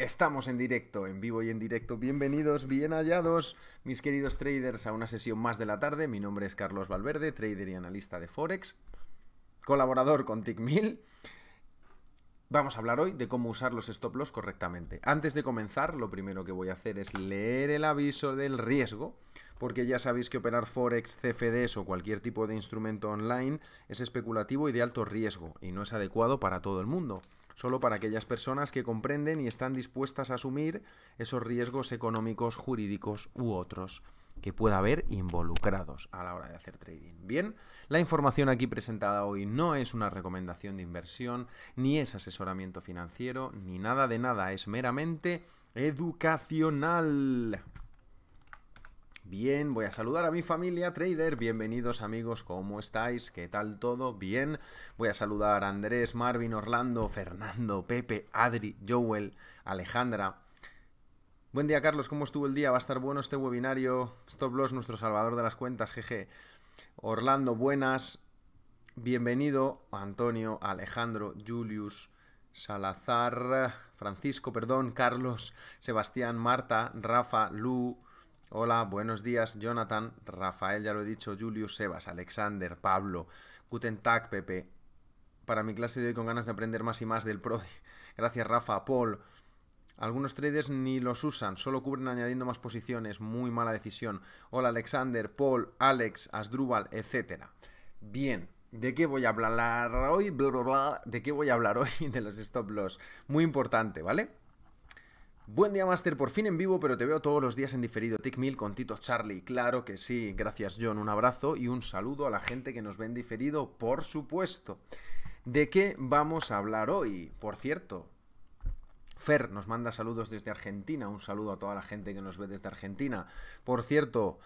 Estamos en directo, en vivo y en directo. Bienvenidos, bien hallados, mis queridos traders, a una sesión más de la tarde. Mi nombre es Carlos Valverde, trader y analista de Forex, colaborador con Tickmill. Vamos a hablar hoy de cómo usar los stop loss correctamente. Antes de comenzar, lo primero que voy a hacer es leer el aviso del riesgo, porque ya sabéis que operar Forex, CFDs o cualquier tipo de instrumento online es especulativo y de alto riesgo, y no es adecuado para todo el mundo solo para aquellas personas que comprenden y están dispuestas a asumir esos riesgos económicos, jurídicos u otros que pueda haber involucrados a la hora de hacer trading. Bien, la información aquí presentada hoy no es una recomendación de inversión, ni es asesoramiento financiero, ni nada de nada, es meramente educacional. Bien, voy a saludar a mi familia trader. Bienvenidos amigos, ¿cómo estáis? ¿Qué tal todo? Bien. Voy a saludar a Andrés, Marvin, Orlando, Fernando, Pepe, Adri, Joel, Alejandra. Buen día Carlos, ¿cómo estuvo el día? Va a estar bueno este webinario. Stop Loss, nuestro salvador de las cuentas, jeje. Orlando, buenas. Bienvenido Antonio, Alejandro, Julius, Salazar, Francisco, perdón, Carlos, Sebastián, Marta, Rafa, Lu, Hola, buenos días, Jonathan, Rafael, ya lo he dicho, Julius, Sebas, Alexander, Pablo, Guten Pepe. Para mi clase de hoy con ganas de aprender más y más del Pro. Gracias, Rafa, Paul. Algunos traders ni los usan, solo cubren añadiendo más posiciones, muy mala decisión. Hola, Alexander, Paul, Alex, Asdrubal, etc. Bien, ¿de qué voy a hablar hoy? ¿De qué voy a hablar hoy? De los stop loss. Muy importante, ¿vale? Buen día, Master, por fin en vivo, pero te veo todos los días en diferido. Tickmill Mil con Tito Charlie, claro que sí. Gracias, John. Un abrazo y un saludo a la gente que nos ve en diferido, por supuesto. ¿De qué vamos a hablar hoy? Por cierto, Fer nos manda saludos desde Argentina. Un saludo a toda la gente que nos ve desde Argentina. Por cierto,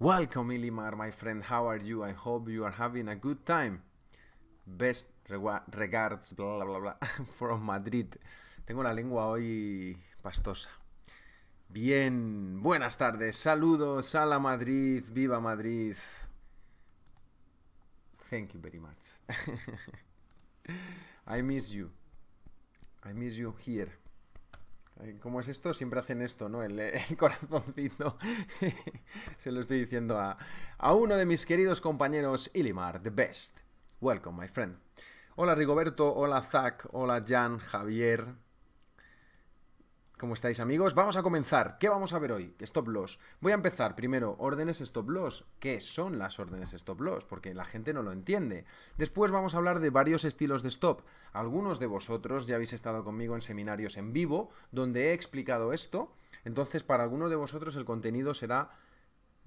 welcome, Ilimar, my friend. How are you? I hope you are having a good time. Best regards, bla, bla, bla, from Madrid. Tengo la lengua hoy pastosa. Bien, buenas tardes, saludos a la Madrid, viva Madrid. Thank you very much. I miss you. I miss you here. ¿Cómo es esto? Siempre hacen esto, ¿no? El, corazoncito. Se lo estoy diciendo a, a uno de mis queridos compañeros, Ilimar, the best. Welcome, my friend. Hola Rigoberto, hola Zach, hola Jan, Javier, ¿Cómo estáis amigos? Vamos a comenzar. ¿Qué vamos a ver hoy? Stop loss. Voy a empezar primero órdenes stop loss. ¿Qué son las órdenes stop loss? Porque la gente no lo entiende. Después vamos a hablar de varios estilos de stop. Algunos de vosotros ya habéis estado conmigo en seminarios en vivo donde he explicado esto. Entonces para algunos de vosotros el contenido será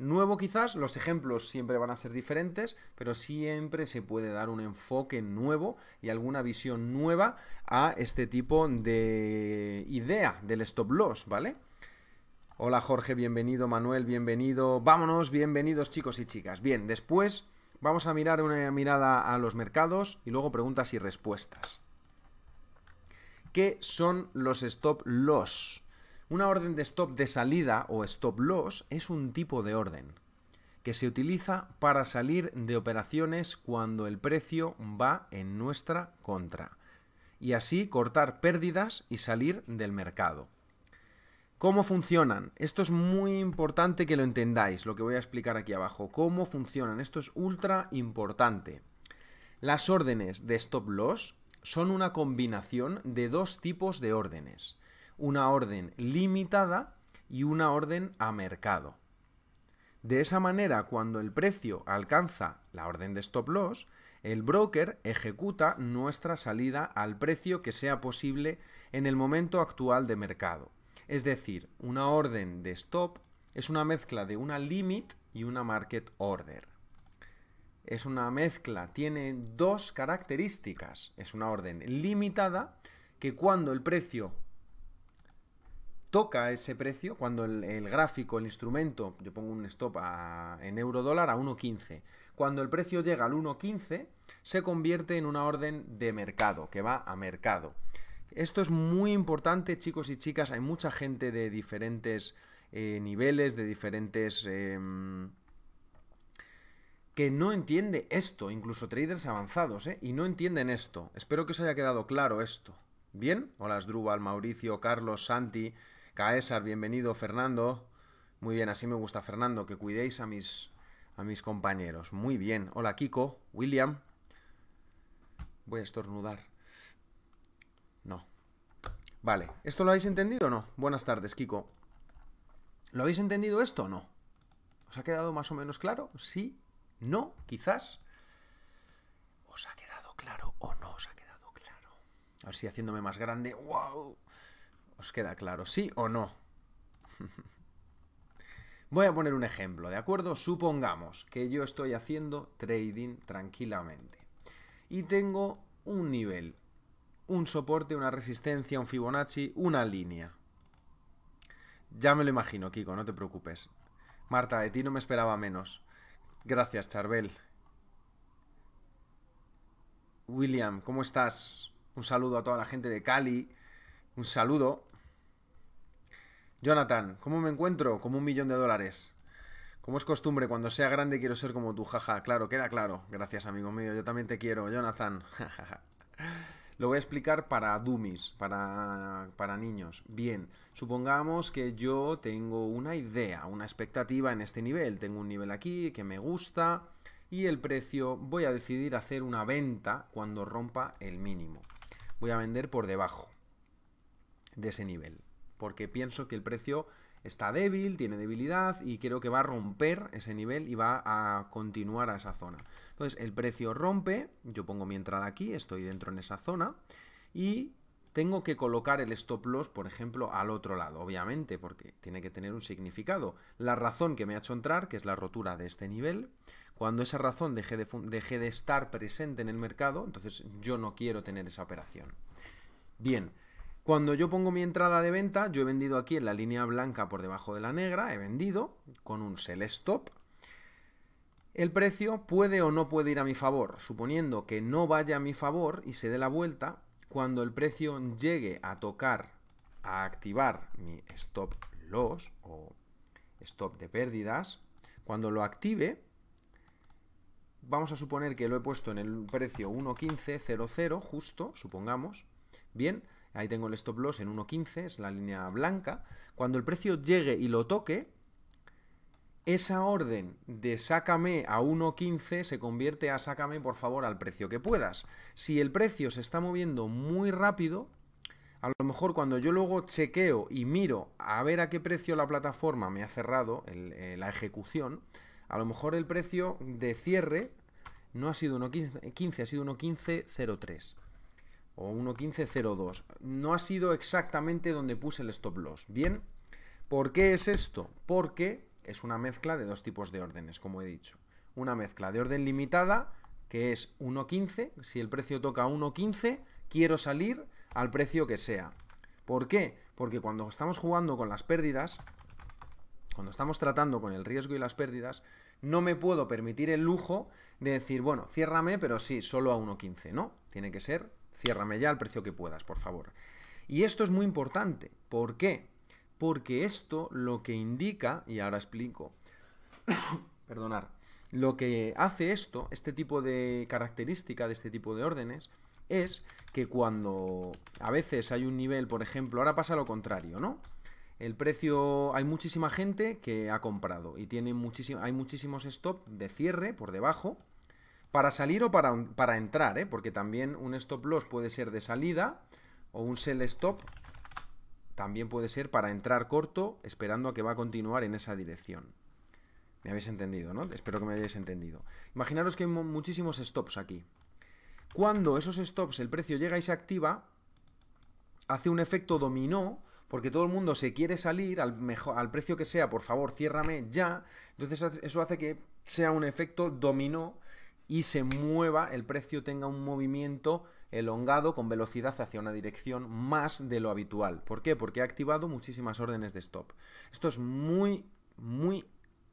nuevo quizás, los ejemplos siempre van a ser diferentes, pero siempre se puede dar un enfoque nuevo y alguna visión nueva a este tipo de idea del stop loss, ¿vale? Hola Jorge, bienvenido, Manuel, bienvenido. Vámonos, bienvenidos chicos y chicas. Bien, después vamos a mirar una mirada a los mercados y luego preguntas y respuestas. ¿Qué son los stop loss? Una orden de stop de salida o stop loss es un tipo de orden que se utiliza para salir de operaciones cuando el precio va en nuestra contra y así cortar pérdidas y salir del mercado. ¿Cómo funcionan? Esto es muy importante que lo entendáis, lo que voy a explicar aquí abajo. ¿Cómo funcionan? Esto es ultra importante. Las órdenes de stop loss son una combinación de dos tipos de órdenes una orden limitada y una orden a mercado. De esa manera, cuando el precio alcanza la orden de stop loss, el broker ejecuta nuestra salida al precio que sea posible en el momento actual de mercado. Es decir, una orden de stop es una mezcla de una limit y una market order. Es una mezcla, tiene dos características. Es una orden limitada que cuando el precio toca ese precio cuando el, gráfico, el instrumento, yo pongo un stop en euro dólar a 1.15. Cuando el precio llega al 1.15, se convierte en una orden de mercado, que va a mercado. Esto es muy importante, chicos y chicas. Hay mucha gente de diferentes eh, niveles, de diferentes... Em, que no entiende esto, incluso traders avanzados, eh, Y no entienden esto. Espero que os haya quedado claro esto. ¿Bien? Hola, Sdrubal, Mauricio, Carlos, Santi, Caesar, bienvenido, Fernando. Muy bien, así me gusta, Fernando, que cuidéis a mis, a mis compañeros. Muy bien. Hola, Kiko, William. Voy a estornudar. No. Vale, ¿esto lo habéis entendido o no? Buenas tardes, Kiko. ¿Lo habéis entendido esto o no? ¿Os ha quedado más o menos claro? ¿Sí? ¿No? ¿Quizás? ¿Os ha quedado claro o no os ha quedado claro? A ver si haciéndome más grande. ¡Wow! queda claro? ¿Sí o no? Voy a poner un ejemplo, ¿de acuerdo? Supongamos que yo estoy haciendo trading tranquilamente y tengo un nivel, un soporte, una resistencia, un Fibonacci, una línea. Ya me lo imagino, Kiko, no te preocupes. Marta, de ti no me esperaba menos. Gracias, Charbel. William, ¿cómo estás? Un saludo a toda la gente de Cali. Un saludo. Jonathan, ¿cómo me encuentro? Como un millón de dólares. Como es costumbre, cuando sea grande quiero ser como tú, jaja. Claro, queda claro. Gracias, amigo mío. Yo también te quiero, Jonathan. Lo voy a explicar para dummies, para, para niños. Bien, supongamos que yo tengo una idea, una expectativa en este nivel. Tengo un nivel aquí que me gusta y el precio voy a decidir hacer una venta cuando rompa el mínimo. Voy a vender por debajo de ese nivel porque pienso que el precio está débil, tiene debilidad y creo que va a romper ese nivel y va a continuar a esa zona. Entonces el precio rompe, yo pongo mi entrada aquí, estoy dentro en esa zona y tengo que colocar el stop loss, por ejemplo, al otro lado, obviamente, porque tiene que tener un significado. La razón que me ha hecho entrar, que es la rotura de este nivel, cuando esa razón deje de, deje de estar presente en el mercado, entonces yo no quiero tener esa operación. Bien, cuando yo pongo mi entrada de venta, yo he vendido aquí en la línea blanca por debajo de la negra, he vendido con un sell stop. El precio puede o no puede ir a mi favor, suponiendo que no vaya a mi favor y se dé la vuelta, cuando el precio llegue a tocar, a activar mi stop loss o stop de pérdidas, cuando lo active, vamos a suponer que lo he puesto en el precio 1.1500, justo, supongamos, bien, ahí tengo el stop loss en 1.15, es la línea blanca, cuando el precio llegue y lo toque, esa orden de sácame a 1.15 se convierte a sácame por favor al precio que puedas. Si el precio se está moviendo muy rápido, a lo mejor cuando yo luego chequeo y miro a ver a qué precio la plataforma me ha cerrado eh, la ejecución, a lo mejor el precio de cierre no ha sido 1.15, ha sido 1.15.03 o 1.15.02. No ha sido exactamente donde puse el stop loss. Bien, ¿por qué es esto? Porque es una mezcla de dos tipos de órdenes, como he dicho. Una mezcla de orden limitada, que es 1.15. Si el precio toca 1.15, quiero salir al precio que sea. ¿Por qué? Porque cuando estamos jugando con las pérdidas, cuando estamos tratando con el riesgo y las pérdidas, no me puedo permitir el lujo de decir, bueno, ciérrame, pero sí, solo a 1.15, ¿no? Tiene que ser ciérrame ya al precio que puedas, por favor. Y esto es muy importante. ¿Por qué? Porque esto lo que indica, y ahora explico, perdonar, lo que hace esto, este tipo de característica de este tipo de órdenes, es que cuando a veces hay un nivel, por ejemplo, ahora pasa lo contrario, ¿no? El precio, hay muchísima gente que ha comprado y tiene muchísimo, hay muchísimos stops de cierre por debajo, para salir o para, entrar, ¿eh? porque también un stop loss puede ser de salida o un sell stop también puede ser para entrar corto esperando a que va a continuar en esa dirección. Me habéis entendido, ¿no? Espero que me hayáis entendido. Imaginaros que hay muchísimos stops aquí. Cuando esos stops el precio llega y se activa, hace un efecto dominó porque todo el mundo se quiere salir al, mejor, al precio que sea, por favor, ciérrame ya. Entonces eso hace que sea un efecto dominó y se mueva, el precio tenga un movimiento elongado con velocidad hacia una dirección más de lo habitual. ¿Por qué? Porque ha activado muchísimas órdenes de stop. Esto es muy, muy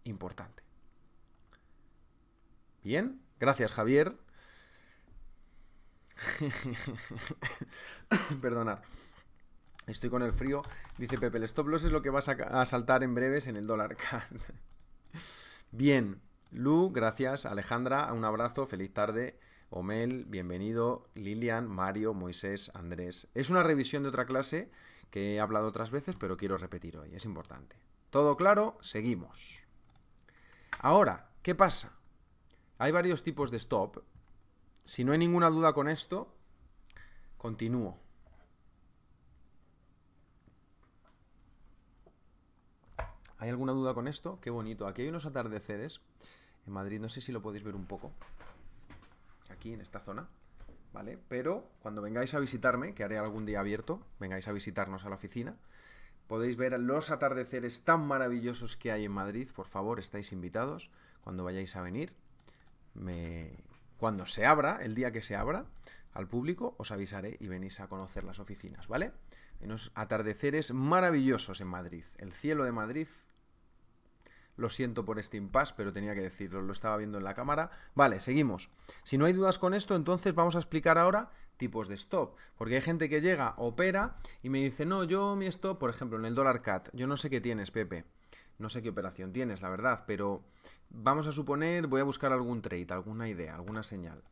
importante. Bien, gracias Javier. Perdonar. Estoy con el frío. Dice Pepe, el stop loss es lo que vas a, a saltar en breves en el dólar. Bien. Lu, gracias. Alejandra, un abrazo, feliz tarde. Omel, bienvenido. Lilian, Mario, Moisés, Andrés. Es una revisión de otra clase que he hablado otras veces, pero quiero repetir hoy, es importante. ¿Todo claro? Seguimos. Ahora, ¿qué pasa? Hay varios tipos de stop. Si no hay ninguna duda con esto, continúo. ¿Hay alguna duda con esto? Qué bonito. Aquí hay unos atardeceres en Madrid. No sé si lo podéis ver un poco. Aquí en esta zona. ¿Vale? Pero cuando vengáis a visitarme, que haré algún día abierto, vengáis a visitarnos a la oficina, podéis ver los atardeceres tan maravillosos que hay en Madrid. Por favor, estáis invitados cuando vayáis a venir. Me... Cuando se abra, el día que se abra al público, os avisaré y venís a conocer las oficinas, ¿vale? los atardeceres maravillosos en Madrid. El cielo de Madrid lo siento por este impasse, pero tenía que decirlo, lo estaba viendo en la cámara. Vale, seguimos. Si no hay dudas con esto, entonces vamos a explicar ahora tipos de stop. Porque hay gente que llega, opera y me dice, no, yo mi stop, por ejemplo, en el dólar CAT, yo no sé qué tienes, Pepe. No sé qué operación tienes, la verdad, pero vamos a suponer, voy a buscar algún trade, alguna idea, alguna señal.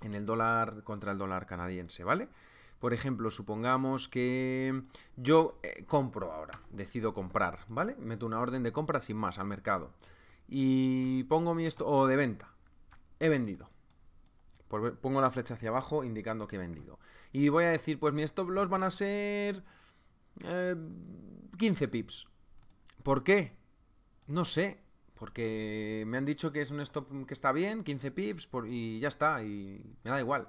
En el dólar contra el dólar canadiense, ¿vale? Por ejemplo, supongamos que yo eh, compro ahora, decido comprar, ¿vale? Meto una orden de compra sin más al mercado. Y pongo mi esto, o de venta. He vendido. Pongo la flecha hacia abajo indicando que he vendido. Y voy a decir, pues mi stop loss van a ser 15 eh, pips. ¿Por qué? No sé. Porque me han dicho que es un stop que está bien, 15 pips, y ya está, y me da igual.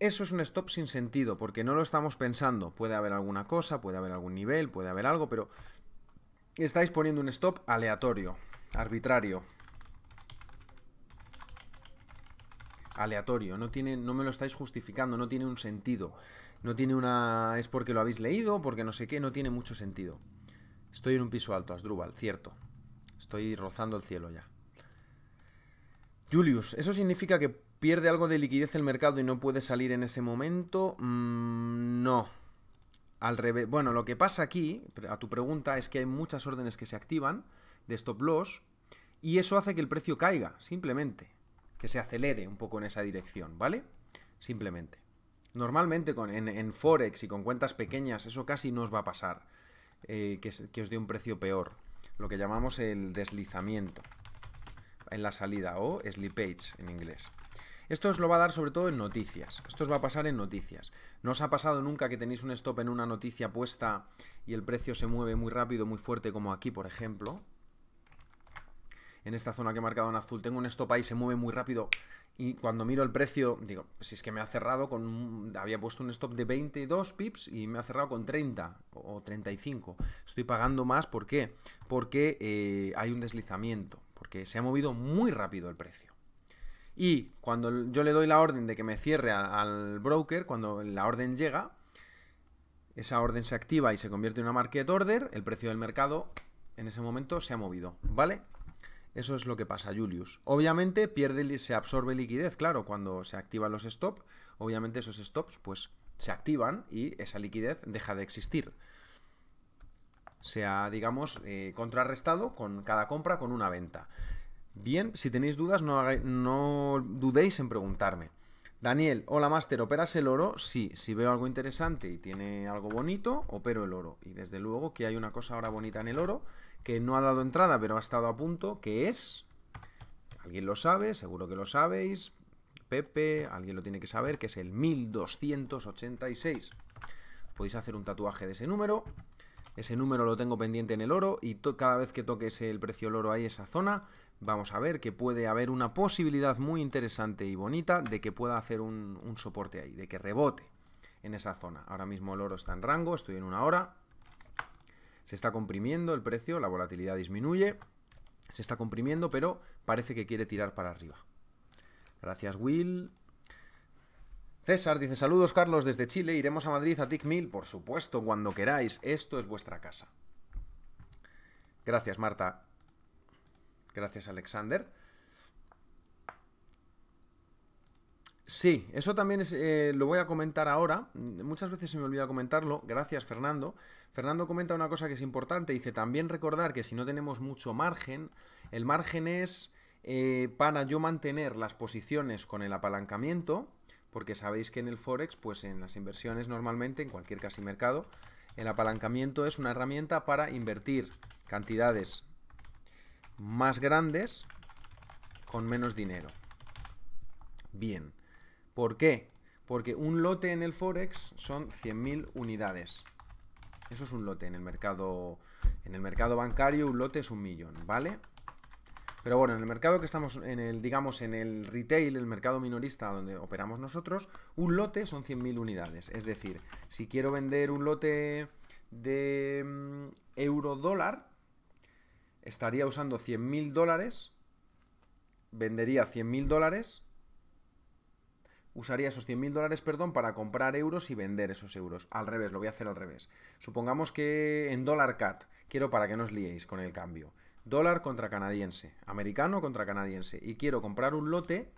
Eso es un stop sin sentido, porque no lo estamos pensando. Puede haber alguna cosa, puede haber algún nivel, puede haber algo, pero estáis poniendo un stop aleatorio, arbitrario. Aleatorio, no, tiene, no me lo estáis justificando, no tiene un sentido. No tiene una... es porque lo habéis leído, porque no sé qué, no tiene mucho sentido. Estoy en un piso alto, Asdrúbal, cierto. Estoy rozando el cielo ya. Julius, eso significa que ¿Pierde algo de liquidez el mercado y no puede salir en ese momento? Mm, no. Al revés. Bueno, lo que pasa aquí, a tu pregunta, es que hay muchas órdenes que se activan de stop loss y eso hace que el precio caiga, simplemente. Que se acelere un poco en esa dirección, ¿vale? Simplemente. Normalmente en, Forex y con cuentas pequeñas eso casi no os va a pasar. Eh, que, que os dé un precio peor. Lo que llamamos el deslizamiento en la salida o slippage en inglés. Esto os lo va a dar sobre todo en noticias. Esto os va a pasar en noticias. ¿No os ha pasado nunca que tenéis un stop en una noticia puesta y el precio se mueve muy rápido, muy fuerte, como aquí, por ejemplo? En esta zona que he marcado en azul, tengo un stop ahí, se mueve muy rápido. Y cuando miro el precio, digo, si es que me ha cerrado con... había puesto un stop de 22 pips y me ha cerrado con 30 o 35. Estoy pagando más, ¿por qué? Porque eh, hay un deslizamiento, porque se ha movido muy rápido el precio. Y cuando yo le doy la orden de que me cierre al broker, cuando la orden llega, esa orden se activa y se convierte en una market order, el precio del mercado en ese momento se ha movido, ¿vale? Eso es lo que pasa, Julius. Obviamente pierde, se absorbe liquidez, claro, cuando se activan los stops, obviamente esos stops pues se activan y esa liquidez deja de existir. Se ha, digamos, eh, contrarrestado con cada compra con una venta. Bien, si tenéis dudas, no, dudéis en preguntarme. Daniel, hola máster, ¿operas el oro? Sí, si veo algo interesante y tiene algo bonito, opero el oro. Y desde luego que hay una cosa ahora bonita en el oro, que no ha dado entrada, pero ha estado a punto, que es... Alguien lo sabe, seguro que lo sabéis, Pepe, alguien lo tiene que saber, que es el 1286. Podéis hacer un tatuaje de ese número, ese número lo tengo pendiente en el oro y cada vez que toques el precio del oro ahí, esa zona, vamos a ver que puede haber una posibilidad muy interesante y bonita de que pueda hacer un, soporte ahí, de que rebote en esa zona. Ahora mismo el oro está en rango, estoy en una hora, se está comprimiendo el precio, la volatilidad disminuye, se está comprimiendo, pero parece que quiere tirar para arriba. Gracias Will. César dice, saludos Carlos desde Chile, iremos a Madrid a TICMIL, por supuesto, cuando queráis, esto es vuestra casa. Gracias Marta. Gracias, Alexander. Sí, eso también eh, lo voy a comentar ahora. Muchas veces se me olvida comentarlo. Gracias, Fernando. Fernando comenta una cosa que es importante. Dice, también recordar que si no tenemos mucho margen, el margen es eh, para yo mantener las posiciones con el apalancamiento, porque sabéis que en el Forex, pues en las inversiones normalmente, en cualquier casi mercado, el apalancamiento es una herramienta para invertir cantidades más grandes con menos dinero. Bien. ¿Por qué? Porque un lote en el Forex son 100.000 unidades. Eso es un lote en el mercado en el mercado bancario un lote es un millón, ¿vale? Pero bueno, en el mercado que estamos en el digamos en el retail, el mercado minorista donde operamos nosotros, un lote son 100.000 unidades, es decir, si quiero vender un lote de mm, euro dólar, estaría usando 100.000 dólares, vendería 100.000 dólares, usaría esos 100.000 dólares, perdón, para comprar euros y vender esos euros. Al revés, lo voy a hacer al revés. Supongamos que en dólar cat, quiero para que no os liéis con el cambio. Dólar contra canadiense, americano contra canadiense. Y quiero comprar un lote,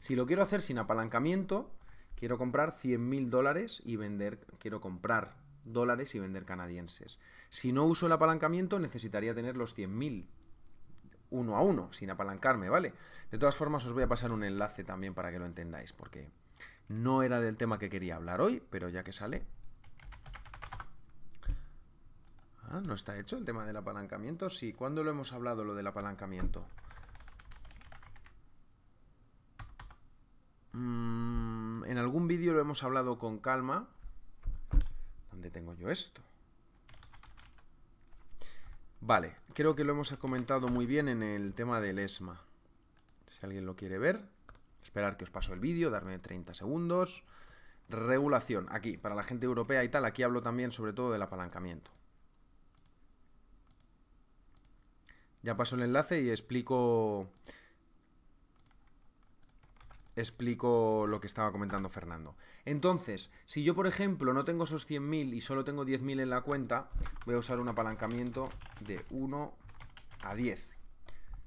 si lo quiero hacer sin apalancamiento, quiero comprar 100.000 dólares y vender, quiero comprar dólares y vender canadienses. Si no uso el apalancamiento, necesitaría tener los 100.000 uno a uno, sin apalancarme, ¿vale? De todas formas, os voy a pasar un enlace también para que lo entendáis, porque no era del tema que quería hablar hoy, pero ya que sale... Ah, ¿no está hecho el tema del apalancamiento? Sí, ¿cuándo lo hemos hablado lo del apalancamiento? Mm, en algún vídeo lo hemos hablado con calma, ¿Dónde tengo yo esto? Vale, creo que lo hemos comentado muy bien en el tema del ESMA. Si alguien lo quiere ver, esperar que os paso el vídeo, darme 30 segundos. Regulación, aquí, para la gente europea y tal, aquí hablo también sobre todo del apalancamiento. Ya paso el enlace y explico explico lo que estaba comentando Fernando. Entonces, si yo, por ejemplo, no tengo esos 100.000 y solo tengo 10.000 en la cuenta, voy a usar un apalancamiento de 1 a 10.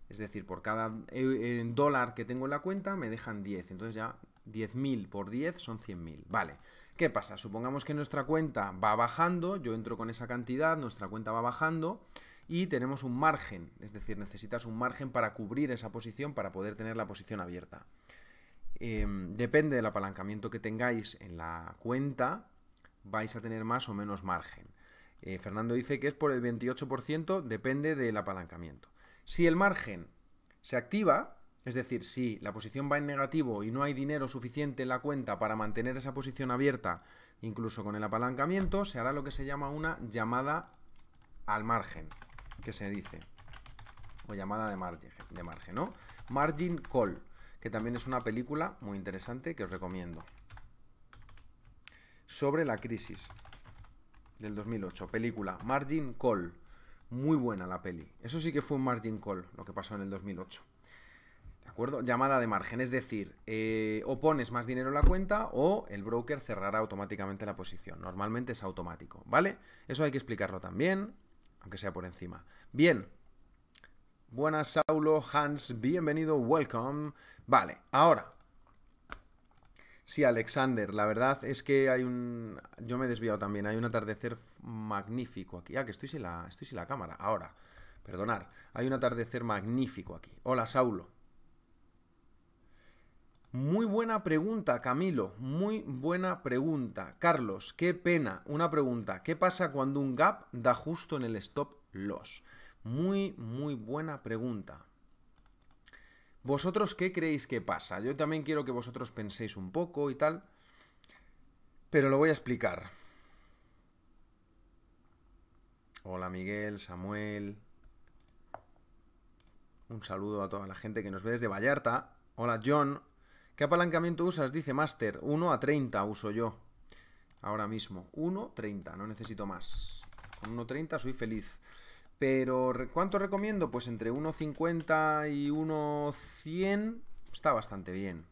Es decir, por cada eh, dólar que tengo en la cuenta me dejan 10. Entonces ya 10.000 por 10 son 100.000. Vale. ¿Qué pasa? Supongamos que nuestra cuenta va bajando, yo entro con esa cantidad, nuestra cuenta va bajando y tenemos un margen, es decir, necesitas un margen para cubrir esa posición para poder tener la posición abierta. Em, depende del apalancamiento que tengáis en la cuenta, vais a tener más o menos margen. Eh, Fernando dice que es por el 28%, depende del apalancamiento. Si el margen se activa, es decir, si la posición va en negativo y no hay dinero suficiente en la cuenta para mantener esa posición abierta, incluso con el apalancamiento, se hará lo que se llama una llamada al margen, que se dice, o llamada de margen, de margen ¿no? Margin call que también es una película muy interesante que os recomiendo. Sobre la crisis del 2008, película Margin Call. Muy buena la peli. Eso sí que fue un Margin Call lo que pasó en el 2008. ¿De acuerdo? Llamada de margen, es decir, eh, o pones más dinero en la cuenta o el broker cerrará automáticamente la posición. Normalmente es automático, ¿vale? Eso hay que explicarlo también, aunque sea por encima. Bien, Buenas, Saulo, Hans, bienvenido, welcome. Vale, ahora. Sí, Alexander, la verdad es que hay un... Yo me he desviado también, hay un atardecer magnífico aquí. Ah, que estoy sin la, estoy la cámara, ahora. Perdonar, hay un atardecer magnífico aquí. Hola, Saulo. Muy buena pregunta, Camilo. Muy buena pregunta. Carlos, qué pena. Una pregunta. ¿Qué pasa cuando un gap da justo en el stop loss? Muy, muy buena pregunta. ¿Vosotros qué creéis que pasa? Yo también quiero que vosotros penséis un poco y tal, pero lo voy a explicar. Hola Miguel, Samuel. Un saludo a toda la gente que nos ve desde Vallarta. Hola John. ¿Qué apalancamiento usas? Dice Master. 1 a 30 uso yo. Ahora mismo. 1, 30. No necesito más. Con 1, 30 soy feliz. Pero ¿cuánto recomiendo? Pues entre 1,50 y 1,100 está bastante bien.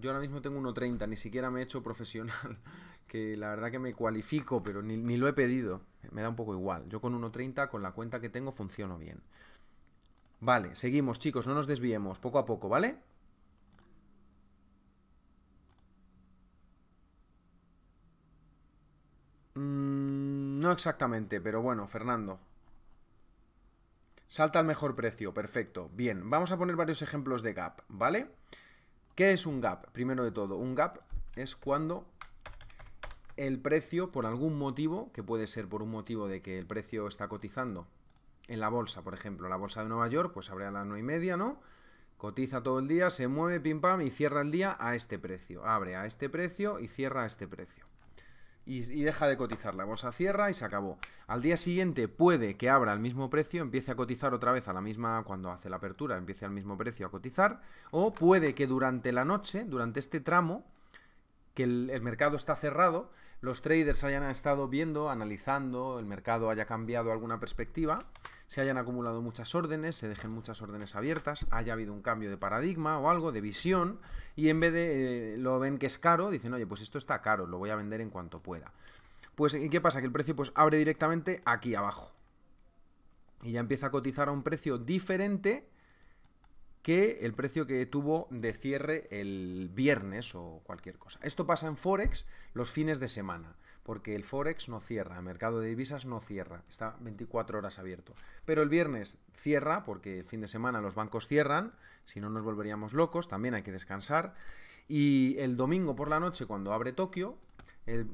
Yo ahora mismo tengo 1,30, ni siquiera me he hecho profesional, que la verdad que me cualifico, pero ni, lo he pedido. Me da un poco igual. Yo con 1,30, con la cuenta que tengo, funciono bien. Vale, seguimos chicos, no nos desviemos, poco a poco, ¿vale? No exactamente, pero bueno, Fernando. Salta al mejor precio, perfecto. Bien, vamos a poner varios ejemplos de gap, ¿vale? ¿Qué es un gap? Primero de todo, un gap es cuando el precio, por algún motivo, que puede ser por un motivo de que el precio está cotizando en la bolsa, por ejemplo, la bolsa de Nueva York, pues abre a las 9 y media, ¿no? Cotiza todo el día, se mueve, pim pam, y cierra el día a este precio. Abre a este precio y cierra a este precio y, deja de cotizar. La bolsa cierra y se acabó. Al día siguiente puede que abra al mismo precio, empiece a cotizar otra vez a la misma, cuando hace la apertura, empiece al mismo precio a cotizar, o puede que durante la noche, durante este tramo, que el, el mercado está cerrado, los traders hayan estado viendo, analizando, el mercado haya cambiado alguna perspectiva se hayan acumulado muchas órdenes, se dejen muchas órdenes abiertas, haya habido un cambio de paradigma o algo, de visión, y en vez de eh, lo ven que es caro, dicen, oye, pues esto está caro, lo voy a vender en cuanto pueda. Pues, ¿y qué pasa? Que el precio pues abre directamente aquí abajo. Y ya empieza a cotizar a un precio diferente que el precio que tuvo de cierre el viernes o cualquier cosa. Esto pasa en Forex los fines de semana porque el Forex no cierra, el mercado de divisas no cierra, está 24 horas abierto. Pero el viernes cierra, porque el fin de semana los bancos cierran, si no nos volveríamos locos, también hay que descansar. Y el domingo por la noche, cuando abre Tokio,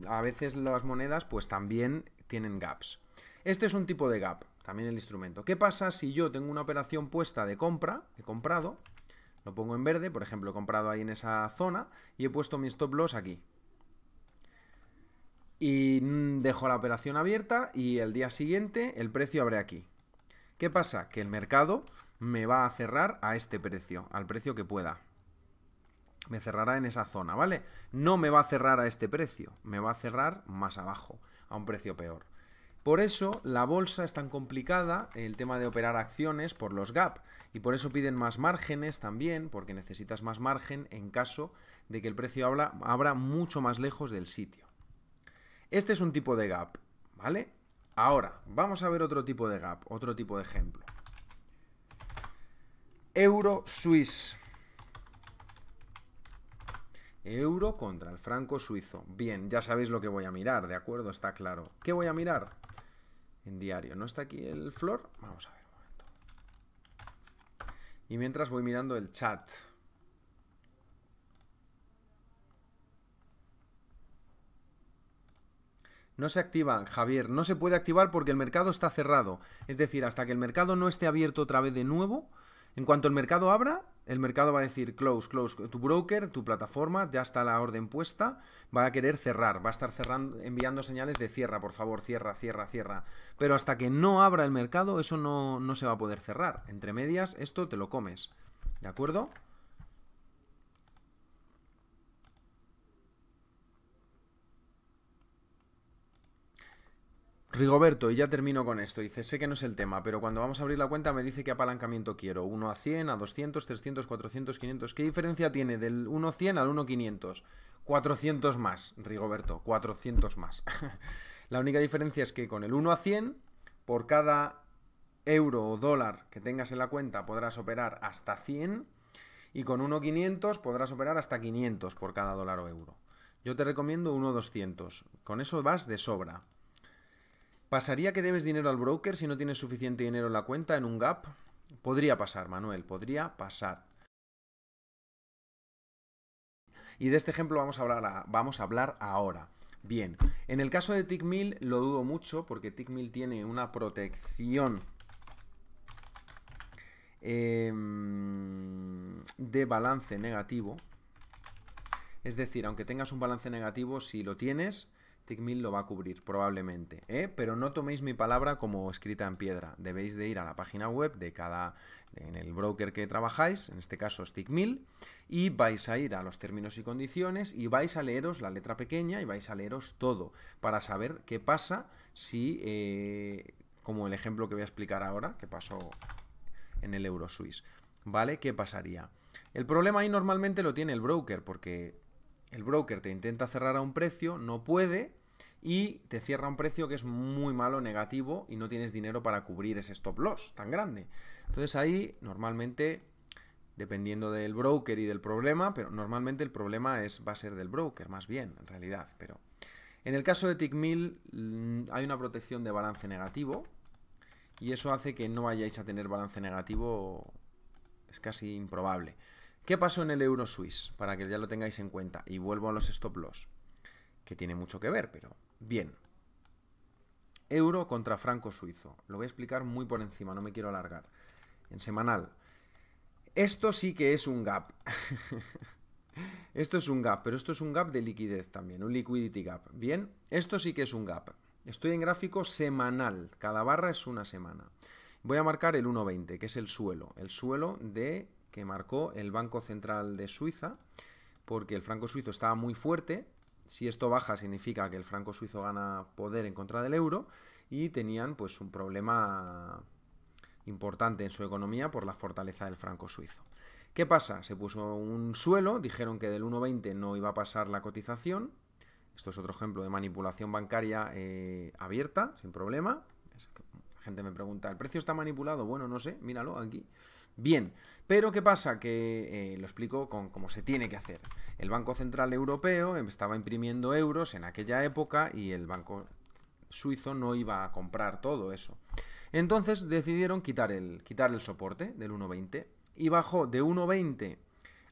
a veces las monedas pues también tienen gaps. Este es un tipo de gap, también el instrumento. ¿Qué pasa si yo tengo una operación puesta de compra, he comprado, lo pongo en verde, por ejemplo, he comprado ahí en esa zona y he puesto mi stop loss aquí, y dejo la operación abierta y el día siguiente el precio abre aquí. ¿Qué pasa? Que el mercado me va a cerrar a este precio, al precio que pueda. Me cerrará en esa zona, ¿vale? No me va a cerrar a este precio, me va a cerrar más abajo, a un precio peor. Por eso la bolsa es tan complicada, el tema de operar acciones por los gap, y por eso piden más márgenes también, porque necesitas más margen en caso de que el precio abra mucho más lejos del sitio. Este es un tipo de gap, ¿vale? Ahora, vamos a ver otro tipo de gap, otro tipo de ejemplo. Euro Swiss. Euro contra el franco suizo. Bien, ya sabéis lo que voy a mirar, ¿de acuerdo? Está claro. ¿Qué voy a mirar? En diario. ¿No está aquí el flor? Vamos a ver un momento. Y mientras voy mirando el chat. No se activa, Javier, no se puede activar porque el mercado está cerrado. Es decir, hasta que el mercado no esté abierto otra vez de nuevo, en cuanto el mercado abra, el mercado va a decir close, close, tu broker, tu plataforma, ya está la orden puesta, va a querer cerrar, va a estar cerrando, enviando señales de cierra, por favor, cierra, cierra, cierra. Pero hasta que no abra el mercado, eso no, no se va a poder cerrar. Entre medias, esto te lo comes. ¿De acuerdo? Rigoberto, y ya termino con esto, dice, sé que no es el tema, pero cuando vamos a abrir la cuenta me dice qué apalancamiento quiero, 1 a 100, a 200, 300, 400, 500, ¿qué diferencia tiene del 1 a 100 al 1 a 500? 400 más, Rigoberto, 400 más. la única diferencia es que con el 1 a 100, por cada euro o dólar que tengas en la cuenta podrás operar hasta 100 y con 1 a 500 podrás operar hasta 500 por cada dólar o euro. Yo te recomiendo 1 a 200, con eso vas de sobra. ¿Pasaría que debes dinero al broker si no tienes suficiente dinero en la cuenta, en un gap? Podría pasar, Manuel, podría pasar. Y de este ejemplo vamos a hablar, vamos a hablar ahora. Bien, en el caso de TickMill lo dudo mucho porque TickMill tiene una protección em, de balance negativo. Es decir, aunque tengas un balance negativo, si lo tienes, TickMill lo va a cubrir probablemente, ¿eh? pero no toméis mi palabra como escrita en piedra. Debéis de ir a la página web de cada en el broker que trabajáis, en este caso StickMill, y vais a ir a los términos y condiciones y vais a leeros la letra pequeña y vais a leeros todo para saber qué pasa si, eh, como el ejemplo que voy a explicar ahora, que pasó en el Euro Suisse, ¿vale? ¿Qué pasaría? El problema ahí normalmente lo tiene el broker porque el broker te intenta cerrar a un precio, no puede, y te cierra un precio que es muy malo, negativo, y no tienes dinero para cubrir ese stop loss tan grande. Entonces ahí normalmente, dependiendo del broker y del problema, pero normalmente el problema es, va a ser del broker, más bien, en realidad. Pero en el caso de Tickmill mm, hay una protección de balance negativo, y eso hace que no vayáis a tener balance negativo, es casi improbable. ¿Qué pasó en el euro Swiss? Para que ya lo tengáis en cuenta. Y vuelvo a los stop loss, que tiene mucho que ver, pero Bien. Euro contra franco suizo. Lo voy a explicar muy por encima, no me quiero alargar. En semanal. Esto sí que es un gap. esto es un gap, pero esto es un gap de liquidez también, un liquidity gap. Bien, esto sí que es un gap. Estoy en gráfico semanal, cada barra es una semana. Voy a marcar el 1.20, que es el suelo, el suelo de que marcó el Banco Central de Suiza, porque el franco suizo estaba muy fuerte si esto baja significa que el franco suizo gana poder en contra del euro y tenían pues un problema importante en su economía por la fortaleza del franco suizo. ¿Qué pasa? Se puso un suelo, dijeron que del 1,20 no iba a pasar la cotización. Esto es otro ejemplo de manipulación bancaria eh, abierta, sin problema. La gente me pregunta, ¿el precio está manipulado? Bueno, no sé, míralo aquí. Bien, pero ¿qué pasa? Que eh, lo explico con cómo se tiene que hacer. El Banco Central Europeo estaba imprimiendo euros en aquella época y el Banco Suizo no iba a comprar todo eso. Entonces decidieron quitar el, quitar el soporte del 1.20 y bajó de 1.20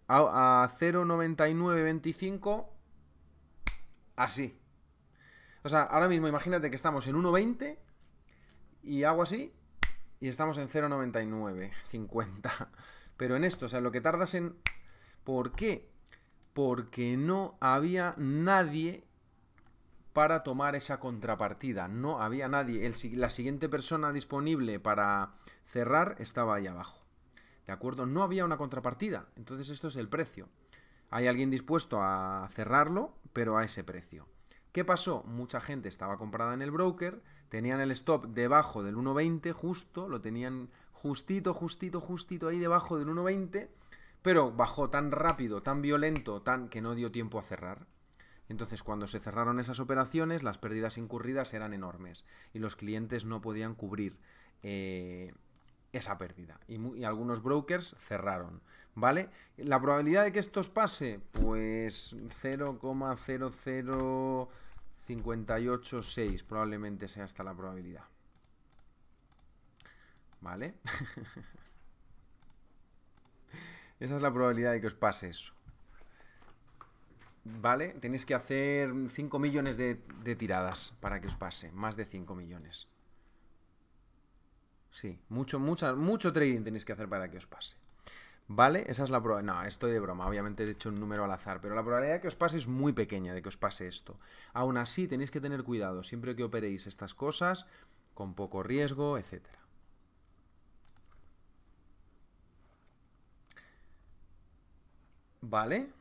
a, a 0.9925 así. O sea, ahora mismo imagínate que estamos en 1.20 y hago así y estamos en 0,99,50. 50. Pero en esto, o sea, lo que tardas en... ¿Por qué? Porque no había nadie para tomar esa contrapartida. No había nadie. la siguiente persona disponible para cerrar estaba ahí abajo. ¿De acuerdo? No había una contrapartida. Entonces esto es el precio. Hay alguien dispuesto a cerrarlo, pero a ese precio. ¿Qué pasó? Mucha gente estaba comprada en el broker tenían el stop debajo del 1.20, justo, lo tenían justito, justito, justito ahí debajo del 1.20, pero bajó tan rápido, tan violento, tan que no dio tiempo a cerrar. Entonces, cuando se cerraron esas operaciones, las pérdidas incurridas eran enormes y los clientes no podían cubrir eh, esa pérdida. Y, algunos brokers cerraron, ¿vale? ¿La probabilidad de que esto pase? Pues 0,00... 58.6 probablemente sea hasta la probabilidad. ¿Vale? Esa es la probabilidad de que os pase eso. ¿Vale? Tenéis que hacer 5 millones de, tiradas para que os pase. Más de 5 millones. Sí, mucho, mucho trading tenéis que hacer para que os pase. ¿Vale? Esa es la probabilidad. No, estoy de broma, obviamente he hecho un número al azar, pero la probabilidad de que os pase es muy pequeña de que os pase esto. Aún así, tenéis que tener cuidado siempre que operéis estas cosas, con poco riesgo, etc. ¿Vale?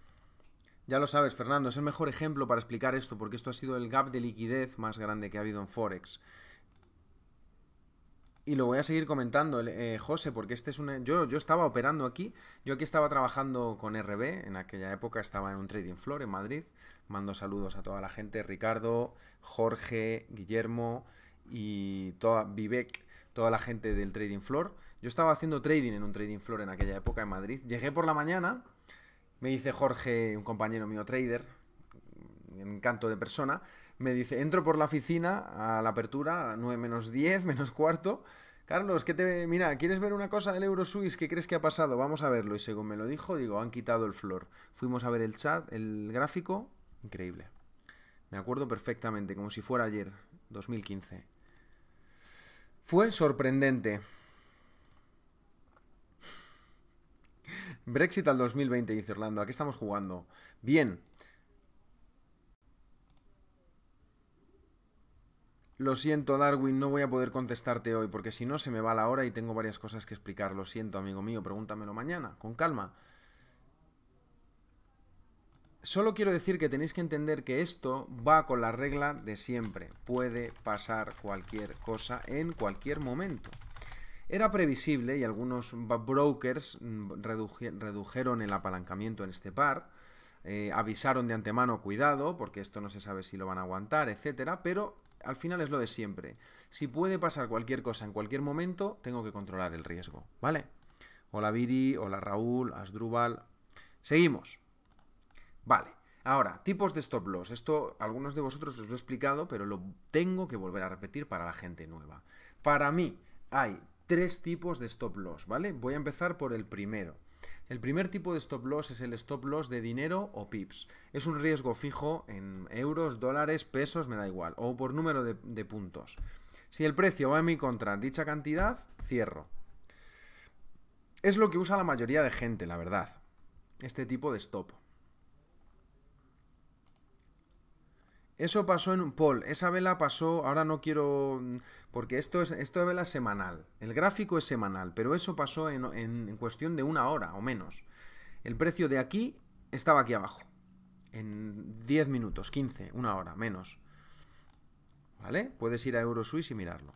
Ya lo sabes, Fernando, es el mejor ejemplo para explicar esto, porque esto ha sido el gap de liquidez más grande que ha habido en Forex y lo voy a seguir comentando, eh, José, porque este es una... Yo, estaba operando aquí, yo aquí estaba trabajando con RB, en aquella época estaba en un trading floor en Madrid, mando saludos a toda la gente, Ricardo, Jorge, Guillermo y toda, Vivek, toda la gente del trading floor. Yo estaba haciendo trading en un trading floor en aquella época en Madrid, llegué por la mañana, me dice Jorge, un compañero mío trader, un encanto de persona, me dice, entro por la oficina a la apertura, 9 menos 10, menos cuarto. Carlos, ¿qué te... Mira, ¿quieres ver una cosa del euroswiss ¿Qué crees que ha pasado? Vamos a verlo. Y según me lo dijo, digo, han quitado el flor. Fuimos a ver el chat, el gráfico. Increíble. Me acuerdo perfectamente, como si fuera ayer, 2015. Fue sorprendente. Brexit al 2020, dice Orlando. ¿A qué estamos jugando? Bien, Lo siento, Darwin, no voy a poder contestarte hoy, porque si no se me va la hora y tengo varias cosas que explicar. Lo siento, amigo mío, pregúntamelo mañana, con calma. Solo quiero decir que tenéis que entender que esto va con la regla de siempre. Puede pasar cualquier cosa en cualquier momento. Era previsible y algunos brokers mm, redujeron el apalancamiento en este par. Eh, avisaron de antemano, cuidado, porque esto no se sabe si lo van a aguantar, etcétera, pero al final es lo de siempre. Si puede pasar cualquier cosa en cualquier momento, tengo que controlar el riesgo, ¿vale? Hola Viri, hola Raúl, Asdrubal, Seguimos. Vale. Ahora, tipos de stop loss. Esto algunos de vosotros os lo he explicado, pero lo tengo que volver a repetir para la gente nueva. Para mí hay tres tipos de stop loss, ¿vale? Voy a empezar por el primero. El primer tipo de stop loss es el stop loss de dinero o pips. Es un riesgo fijo en euros, dólares, pesos, me da igual, o por número de, puntos. Si el precio va en mi contra dicha cantidad, cierro. Es lo que usa la mayoría de gente, la verdad. Este tipo de stop. Eso pasó en un poll. Esa vela pasó. Ahora no quiero porque esto, es, esto de vela semanal, el gráfico es semanal, pero eso pasó en, cuestión de una hora o menos. El precio de aquí estaba aquí abajo, en 10 minutos, 15, una hora, menos. ¿Vale? Puedes ir a Euroswiss y mirarlo.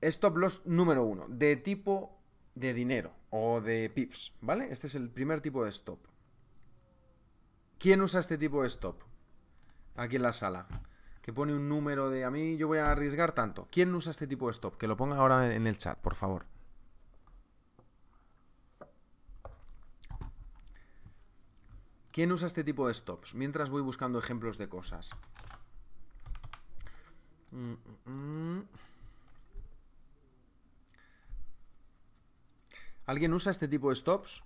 Stop loss número uno, de tipo de dinero o de pips, ¿vale? Este es el primer tipo de stop. ¿Quién usa este tipo de stop? Aquí en la sala que pone un número de a mí yo voy a arriesgar tanto. ¿Quién usa este tipo de stop? Que lo ponga ahora en el chat, por favor. ¿Quién usa este tipo de stops? Mientras voy buscando ejemplos de cosas. ¿Alguien usa este tipo de stops?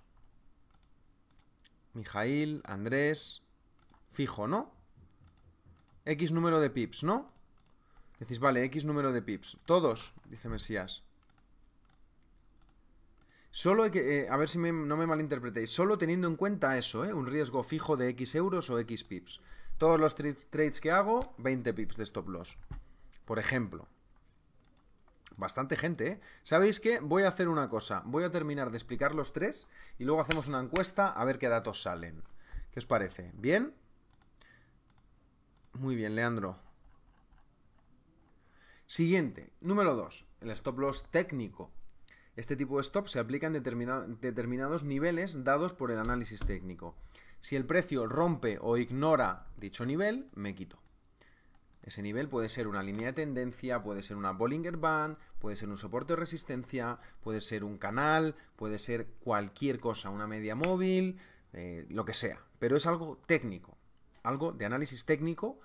Mijail, Andrés, fijo, ¿no? X número de pips, ¿no? Decís, vale, X número de pips. Todos, dice Mesías. Solo hay que, eh, a ver si no me malinterpretéis, solo teniendo en cuenta eso, ¿eh? un riesgo fijo de X euros o X pips. Todos los trades que hago, 20 pips de stop loss, por ejemplo. Bastante gente, ¿eh? ¿Sabéis qué? Voy a hacer una cosa, voy a terminar de explicar los tres y luego hacemos una encuesta a ver qué datos salen. ¿Qué os parece? ¿Bien? Muy bien, Leandro. Siguiente, número 2, el stop loss técnico. Este tipo de stop se aplica en determinados niveles dados por el análisis técnico. Si el precio rompe o ignora dicho nivel, me quito. Ese nivel puede ser una línea de tendencia, puede ser una Bollinger Band, puede ser un soporte de resistencia, puede ser un canal, puede ser cualquier cosa, una media móvil, eh, lo que sea. Pero es algo técnico, algo de análisis técnico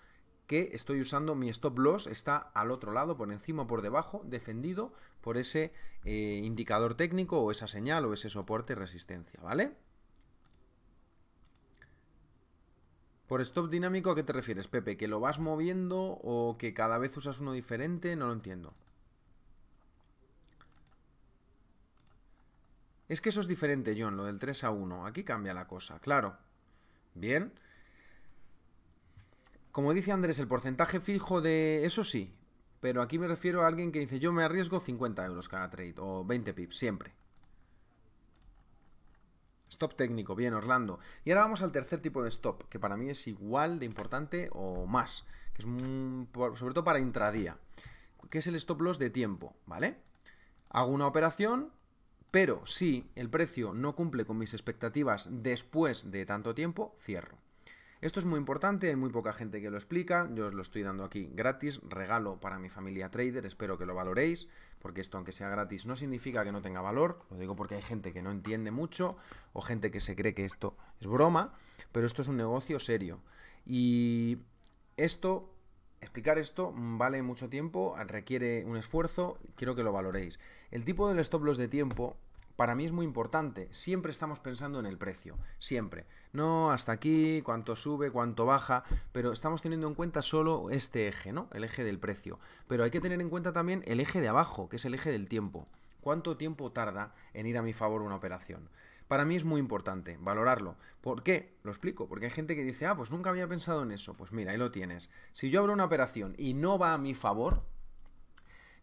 que estoy usando mi stop loss está al otro lado, por encima o por debajo, defendido por ese eh, indicador técnico o esa señal o ese soporte resistencia, ¿vale? Por stop dinámico, ¿a qué te refieres, Pepe? ¿Que lo vas moviendo o que cada vez usas uno diferente? No lo entiendo. Es que eso es diferente, John, lo del 3 a 1. Aquí cambia la cosa, claro. Bien. Como dice Andrés, el porcentaje fijo de... Eso sí, pero aquí me refiero a alguien que dice yo me arriesgo 50 euros cada trade o 20 pips, siempre. Stop técnico, bien Orlando. Y ahora vamos al tercer tipo de stop, que para mí es igual de importante o más, que es sobre todo para intradía, que es el stop loss de tiempo, ¿vale? Hago una operación, pero si el precio no cumple con mis expectativas después de tanto tiempo, cierro. Esto es muy importante, hay muy poca gente que lo explica, yo os lo estoy dando aquí gratis, regalo para mi familia trader, espero que lo valoréis, porque esto aunque sea gratis no significa que no tenga valor, lo digo porque hay gente que no entiende mucho o gente que se cree que esto es broma, pero esto es un negocio serio. Y esto explicar esto vale mucho tiempo, requiere un esfuerzo, quiero que lo valoréis. El tipo del stop loss de tiempo para mí es muy importante. Siempre estamos pensando en el precio, siempre. No hasta aquí, cuánto sube, cuánto baja, pero estamos teniendo en cuenta solo este eje, ¿no? El eje del precio. Pero hay que tener en cuenta también el eje de abajo, que es el eje del tiempo. ¿Cuánto tiempo tarda en ir a mi favor una operación? Para mí es muy importante valorarlo. ¿Por qué? Lo explico. Porque hay gente que dice, ah, pues nunca había pensado en eso. Pues mira, ahí lo tienes. Si yo abro una operación y no va a mi favor,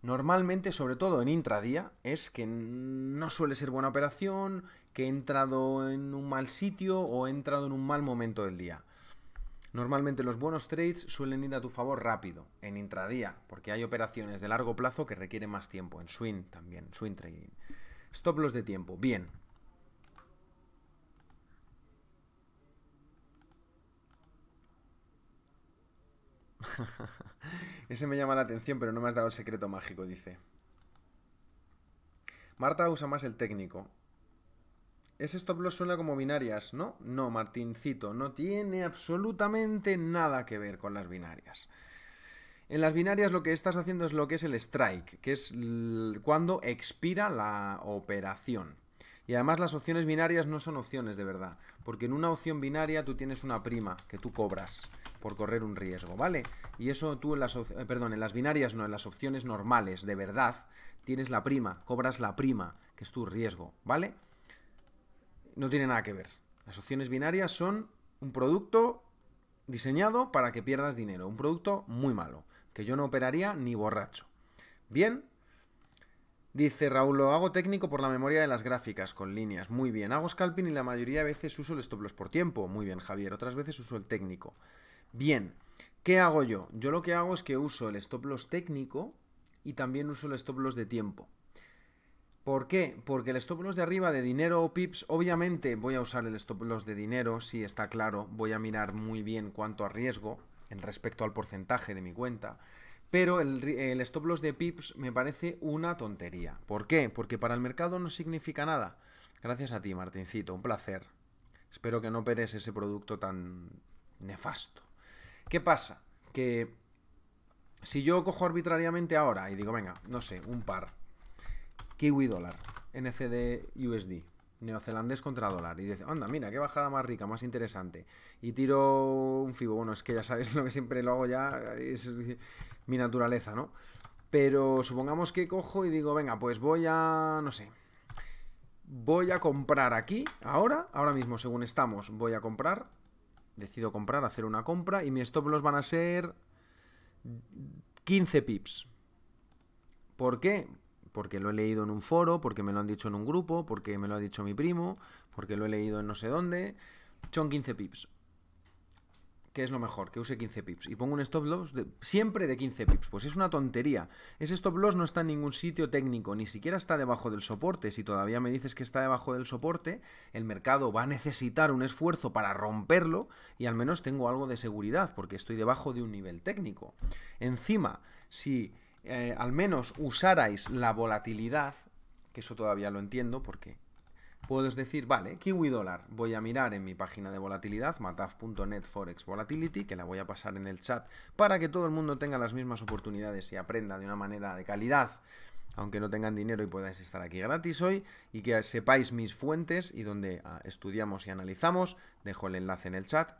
Normalmente, sobre todo en intradía, es que no suele ser buena operación, que he entrado en un mal sitio o he entrado en un mal momento del día. Normalmente los buenos trades suelen ir a tu favor rápido, en intradía, porque hay operaciones de largo plazo que requieren más tiempo, en swing también, swing trading. Stop loss de tiempo, bien. Ese me llama la atención, pero no me has dado el secreto mágico, dice. Marta usa más el técnico. Ese stop loss suena como binarias, ¿no? No, Martincito, no tiene absolutamente nada que ver con las binarias. En las binarias lo que estás haciendo es lo que es el strike, que es cuando expira la operación. Y además las opciones binarias no son opciones de verdad, porque en una opción binaria tú tienes una prima que tú cobras por correr un riesgo, ¿vale? Y eso tú en las, perdón, en las binarias no, en las opciones normales, de verdad, tienes la prima, cobras la prima, que es tu riesgo, ¿vale? No tiene nada que ver. Las opciones binarias son un producto diseñado para que pierdas dinero, un producto muy malo, que yo no operaría ni borracho. Bien, Dice Raúl, lo hago técnico por la memoria de las gráficas, con líneas. Muy bien. Hago scalping y la mayoría de veces uso el stop loss por tiempo. Muy bien, Javier. Otras veces uso el técnico. Bien. ¿Qué hago yo? Yo lo que hago es que uso el stop loss técnico y también uso el stop loss de tiempo. ¿Por qué? Porque el stop loss de arriba de dinero o pips, obviamente voy a usar el stop loss de dinero, si está claro, voy a mirar muy bien cuánto arriesgo en respecto al porcentaje de mi cuenta. Pero el, stop loss de pips me parece una tontería. ¿Por qué? Porque para el mercado no significa nada. Gracias a ti, Martincito, un placer. Espero que no peres ese producto tan nefasto. ¿Qué pasa? Que si yo cojo arbitrariamente ahora y digo, venga, no sé, un par, kiwi dólar, NCD USD, neozelandés contra dólar. Y dice, anda, mira, qué bajada más rica, más interesante. Y tiro un fibo. Bueno, es que ya sabéis lo que siempre lo hago ya mi naturaleza, ¿no? Pero supongamos que cojo y digo, venga, pues voy a, no sé, voy a comprar aquí, ahora, ahora mismo, según estamos, voy a comprar, decido comprar, hacer una compra, y mis stop loss van a ser 15 pips. ¿Por qué? Porque lo he leído en un foro, porque me lo han dicho en un grupo, porque me lo ha dicho mi primo, porque lo he leído en no sé dónde. Son 15 pips que es lo mejor, que use 15 pips. Y pongo un stop loss siempre de 15 pips. Pues es una tontería. Ese stop loss no está en ningún sitio técnico, ni siquiera está debajo del soporte. Si todavía me dices que está debajo del soporte, el mercado va a necesitar un esfuerzo para romperlo y al menos tengo algo de seguridad, porque estoy debajo de un nivel técnico. Encima, si eh, al menos usarais la volatilidad, que eso todavía lo entiendo, porque puedes decir, vale, kiwi dólar, voy a mirar en mi página de volatilidad, mataf.net forex volatility, que la voy a pasar en el chat para que todo el mundo tenga las mismas oportunidades y aprenda de una manera de calidad, aunque no tengan dinero y podáis estar aquí gratis hoy, y que sepáis mis fuentes y donde ah, estudiamos y analizamos, dejo el enlace en el chat.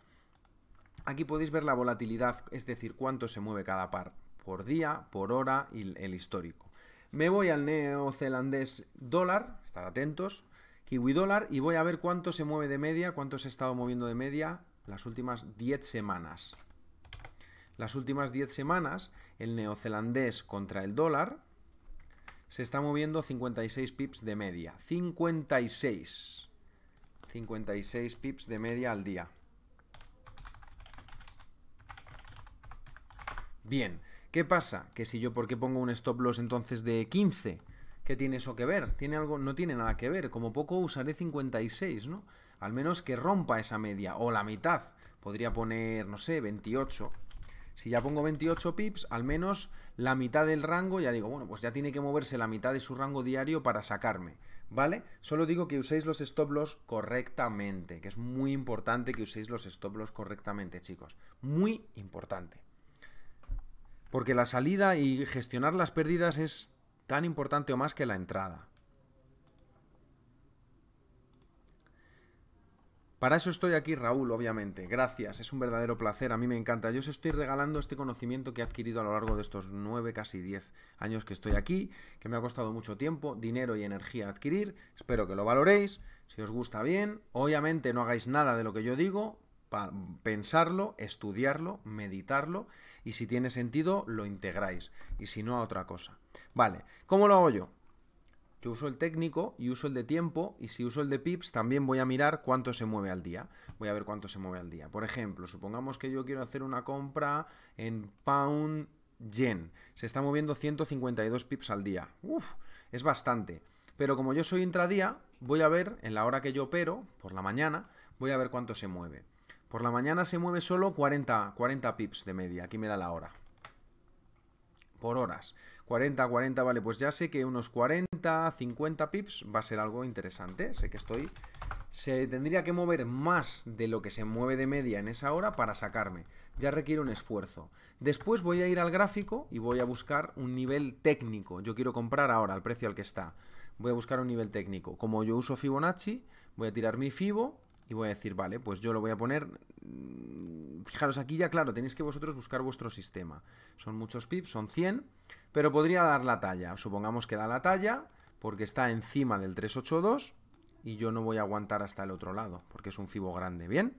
Aquí podéis ver la volatilidad, es decir, cuánto se mueve cada par por día, por hora y el histórico. Me voy al neozelandés dólar, estar atentos, dólar y voy a ver cuánto se mueve de media, cuánto se ha estado moviendo de media las últimas 10 semanas. Las últimas 10 semanas, el neozelandés contra el dólar se está moviendo 56 pips de media. 56. 56 pips de media al día. Bien, ¿qué pasa? Que si yo, ¿por qué pongo un stop loss entonces de 15? ¿Qué tiene eso que ver? ¿Tiene algo? No tiene nada que ver. Como poco usaré 56, ¿no? Al menos que rompa esa media, o la mitad. Podría poner, no sé, 28. Si ya pongo 28 pips, al menos la mitad del rango, ya digo, bueno, pues ya tiene que moverse la mitad de su rango diario para sacarme, ¿vale? Solo digo que uséis los stop loss correctamente, que es muy importante que uséis los stop loss correctamente, chicos. Muy importante. Porque la salida y gestionar las pérdidas es tan importante o más que la entrada. Para eso estoy aquí, Raúl, obviamente. Gracias, es un verdadero placer, a mí me encanta. Yo os estoy regalando este conocimiento que he adquirido a lo largo de estos nueve, casi diez años que estoy aquí, que me ha costado mucho tiempo, dinero y energía adquirir. Espero que lo valoréis. Si os gusta bien, obviamente no hagáis nada de lo que yo digo, pensarlo, estudiarlo, meditarlo y si tiene sentido lo integráis y si no a otra cosa. Vale, ¿cómo lo hago yo? Yo uso el técnico y uso el de tiempo y si uso el de pips también voy a mirar cuánto se mueve al día. Voy a ver cuánto se mueve al día. Por ejemplo, supongamos que yo quiero hacer una compra en pound yen. Se está moviendo 152 pips al día. Uf, es bastante. Pero como yo soy intradía, voy a ver en la hora que yo opero, por la mañana, voy a ver cuánto se mueve. Por la mañana se mueve solo 40, 40 pips de media. Aquí me da la hora. Por horas. 40, 40, vale, pues ya sé que unos 40, 50 pips va a ser algo interesante. Sé que estoy... Se tendría que mover más de lo que se mueve de media en esa hora para sacarme. Ya requiere un esfuerzo. Después voy a ir al gráfico y voy a buscar un nivel técnico. Yo quiero comprar ahora al precio al que está. Voy a buscar un nivel técnico. Como yo uso Fibonacci, voy a tirar mi Fibo y voy a decir, vale, pues yo lo voy a poner... Fijaros, aquí ya, claro, tenéis que vosotros buscar vuestro sistema. Son muchos pips, son 100, pero podría dar la talla. Supongamos que da la talla, porque está encima del 382, y yo no voy a aguantar hasta el otro lado, porque es un fibo grande, ¿bien?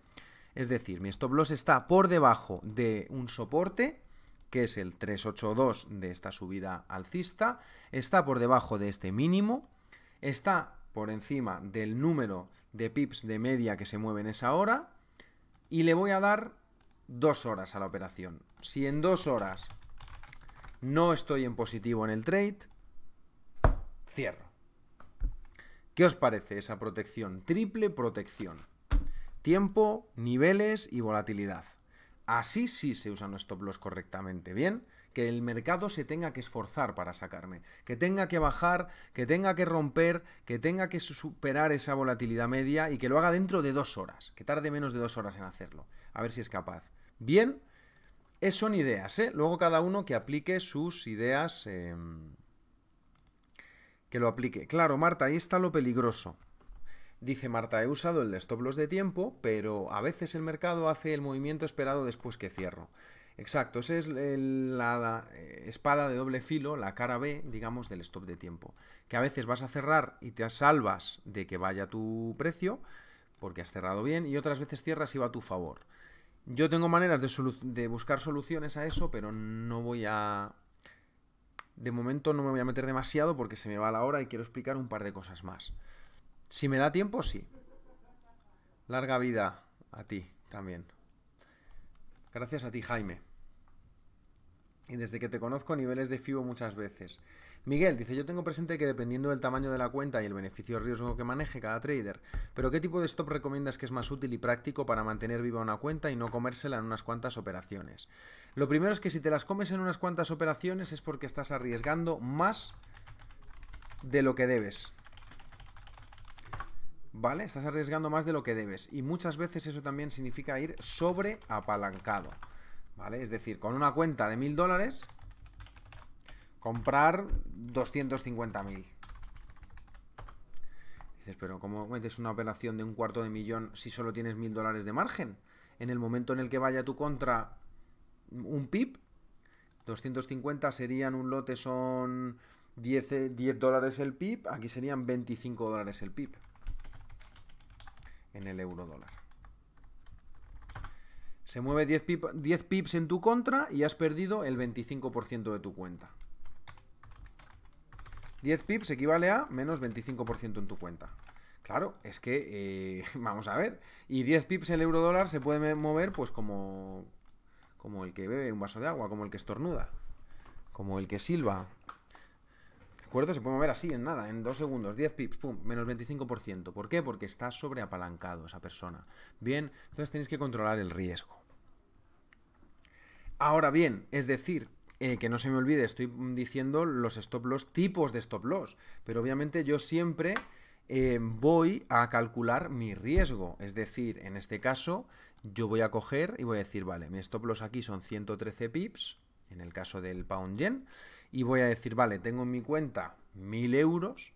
Es decir, mi stop loss está por debajo de un soporte, que es el 382 de esta subida alcista, está por debajo de este mínimo, está por encima del número de pips de media que se mueven esa hora y le voy a dar dos horas a la operación. Si en dos horas no estoy en positivo en el trade, cierro. ¿Qué os parece esa protección? Triple protección. Tiempo, niveles y volatilidad. Así sí se usan los stop loss correctamente. Bien, que el mercado se tenga que esforzar para sacarme, que tenga que bajar, que tenga que romper, que tenga que superar esa volatilidad media y que lo haga dentro de dos horas, que tarde menos de dos horas en hacerlo. A ver si es capaz. Bien, es, son ideas, ¿eh? Luego cada uno que aplique sus ideas. Em, que lo aplique. Claro, Marta, ahí está lo peligroso. Dice Marta, he usado el de stop loss de tiempo, pero a veces el mercado hace el movimiento esperado después que cierro. Exacto, esa es la eh, espada de doble filo, la cara B, digamos, del stop de tiempo. Que a veces vas a cerrar y te salvas de que vaya tu precio, porque has cerrado bien, y otras veces cierras y va a tu favor. Yo tengo maneras de, de buscar soluciones a eso, pero no voy a... De momento no me voy a meter demasiado porque se me va la hora y quiero explicar un par de cosas más. Si me da tiempo, sí. Larga vida a ti también. Gracias a ti, Jaime. Y desde que te conozco, niveles de FIBO muchas veces. Miguel dice, yo tengo presente que dependiendo del tamaño de la cuenta y el beneficio o riesgo que maneje cada trader, pero ¿qué tipo de stop recomiendas que es más útil y práctico para mantener viva una cuenta y no comérsela en unas cuantas operaciones? Lo primero es que si te las comes en unas cuantas operaciones es porque estás arriesgando más de lo que debes. ¿vale? Estás arriesgando más de lo que debes. Y muchas veces eso también significa ir sobre apalancado, ¿vale? Es decir, con una cuenta de mil dólares, comprar 250.000. mil. Dices, pero ¿cómo metes una operación de un cuarto de millón si solo tienes mil dólares de margen? En el momento en el que vaya tu contra un PIB, 250 serían un lote, son 10, 10 eh, dólares el PIB, aquí serían 25 dólares el PIB en el euro dólar. Se mueve 10, pips en tu contra y has perdido el 25% de tu cuenta. 10 pips equivale a menos 25% en tu cuenta. Claro, es que, eh, vamos a ver, y 10 pips en el euro dólar se puede mover pues como, como el que bebe un vaso de agua, como el que estornuda, como el que silba, se puede mover así en nada, en dos segundos, 10 pips, pum, menos 25%. ¿Por qué? Porque está sobreapalancado esa persona. Bien, entonces tenéis que controlar el riesgo. Ahora bien, es decir, eh, que no se me olvide, estoy diciendo los stop loss, tipos de stop loss, pero obviamente yo siempre eh, voy a calcular mi riesgo. Es decir, en este caso, yo voy a coger y voy a decir, vale, mi stop loss aquí son 113 pips, en el caso del pound yen, y voy a decir, vale, tengo en mi cuenta 1000 euros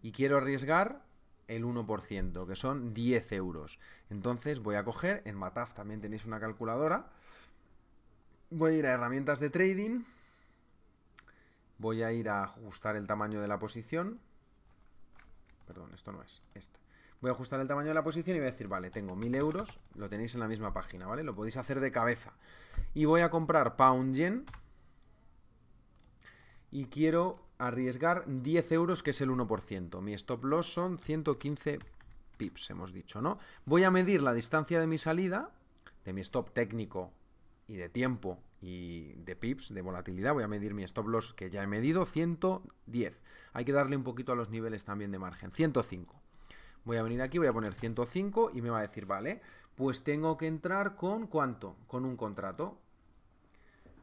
y quiero arriesgar el 1%, que son 10 euros. Entonces voy a coger, en Mataf también tenéis una calculadora, voy a ir a herramientas de trading, voy a ir a ajustar el tamaño de la posición, perdón, esto no es, esto Voy a ajustar el tamaño de la posición y voy a decir, vale, tengo 1000 euros, lo tenéis en la misma página, ¿vale? Lo podéis hacer de cabeza. Y voy a comprar pound yen y quiero arriesgar 10 euros, que es el 1%. Mi stop loss son 115 pips, hemos dicho, ¿no? Voy a medir la distancia de mi salida, de mi stop técnico y de tiempo y de pips, de volatilidad. Voy a medir mi stop loss que ya he medido, 110. Hay que darle un poquito a los niveles también de margen, 105. Voy a venir aquí, voy a poner 105 y me va a decir, vale, pues tengo que entrar con cuánto? Con un contrato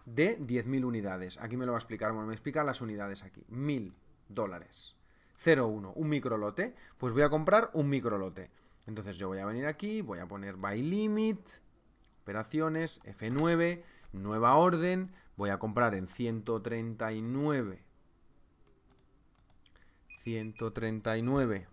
de 10.000 unidades. Aquí me lo va a explicar, bueno, me explica las unidades aquí. 1.000 dólares. 0,1, un microlote. Pues voy a comprar un microlote. Entonces yo voy a venir aquí, voy a poner buy limit, operaciones, F9, nueva orden. Voy a comprar en 139. 139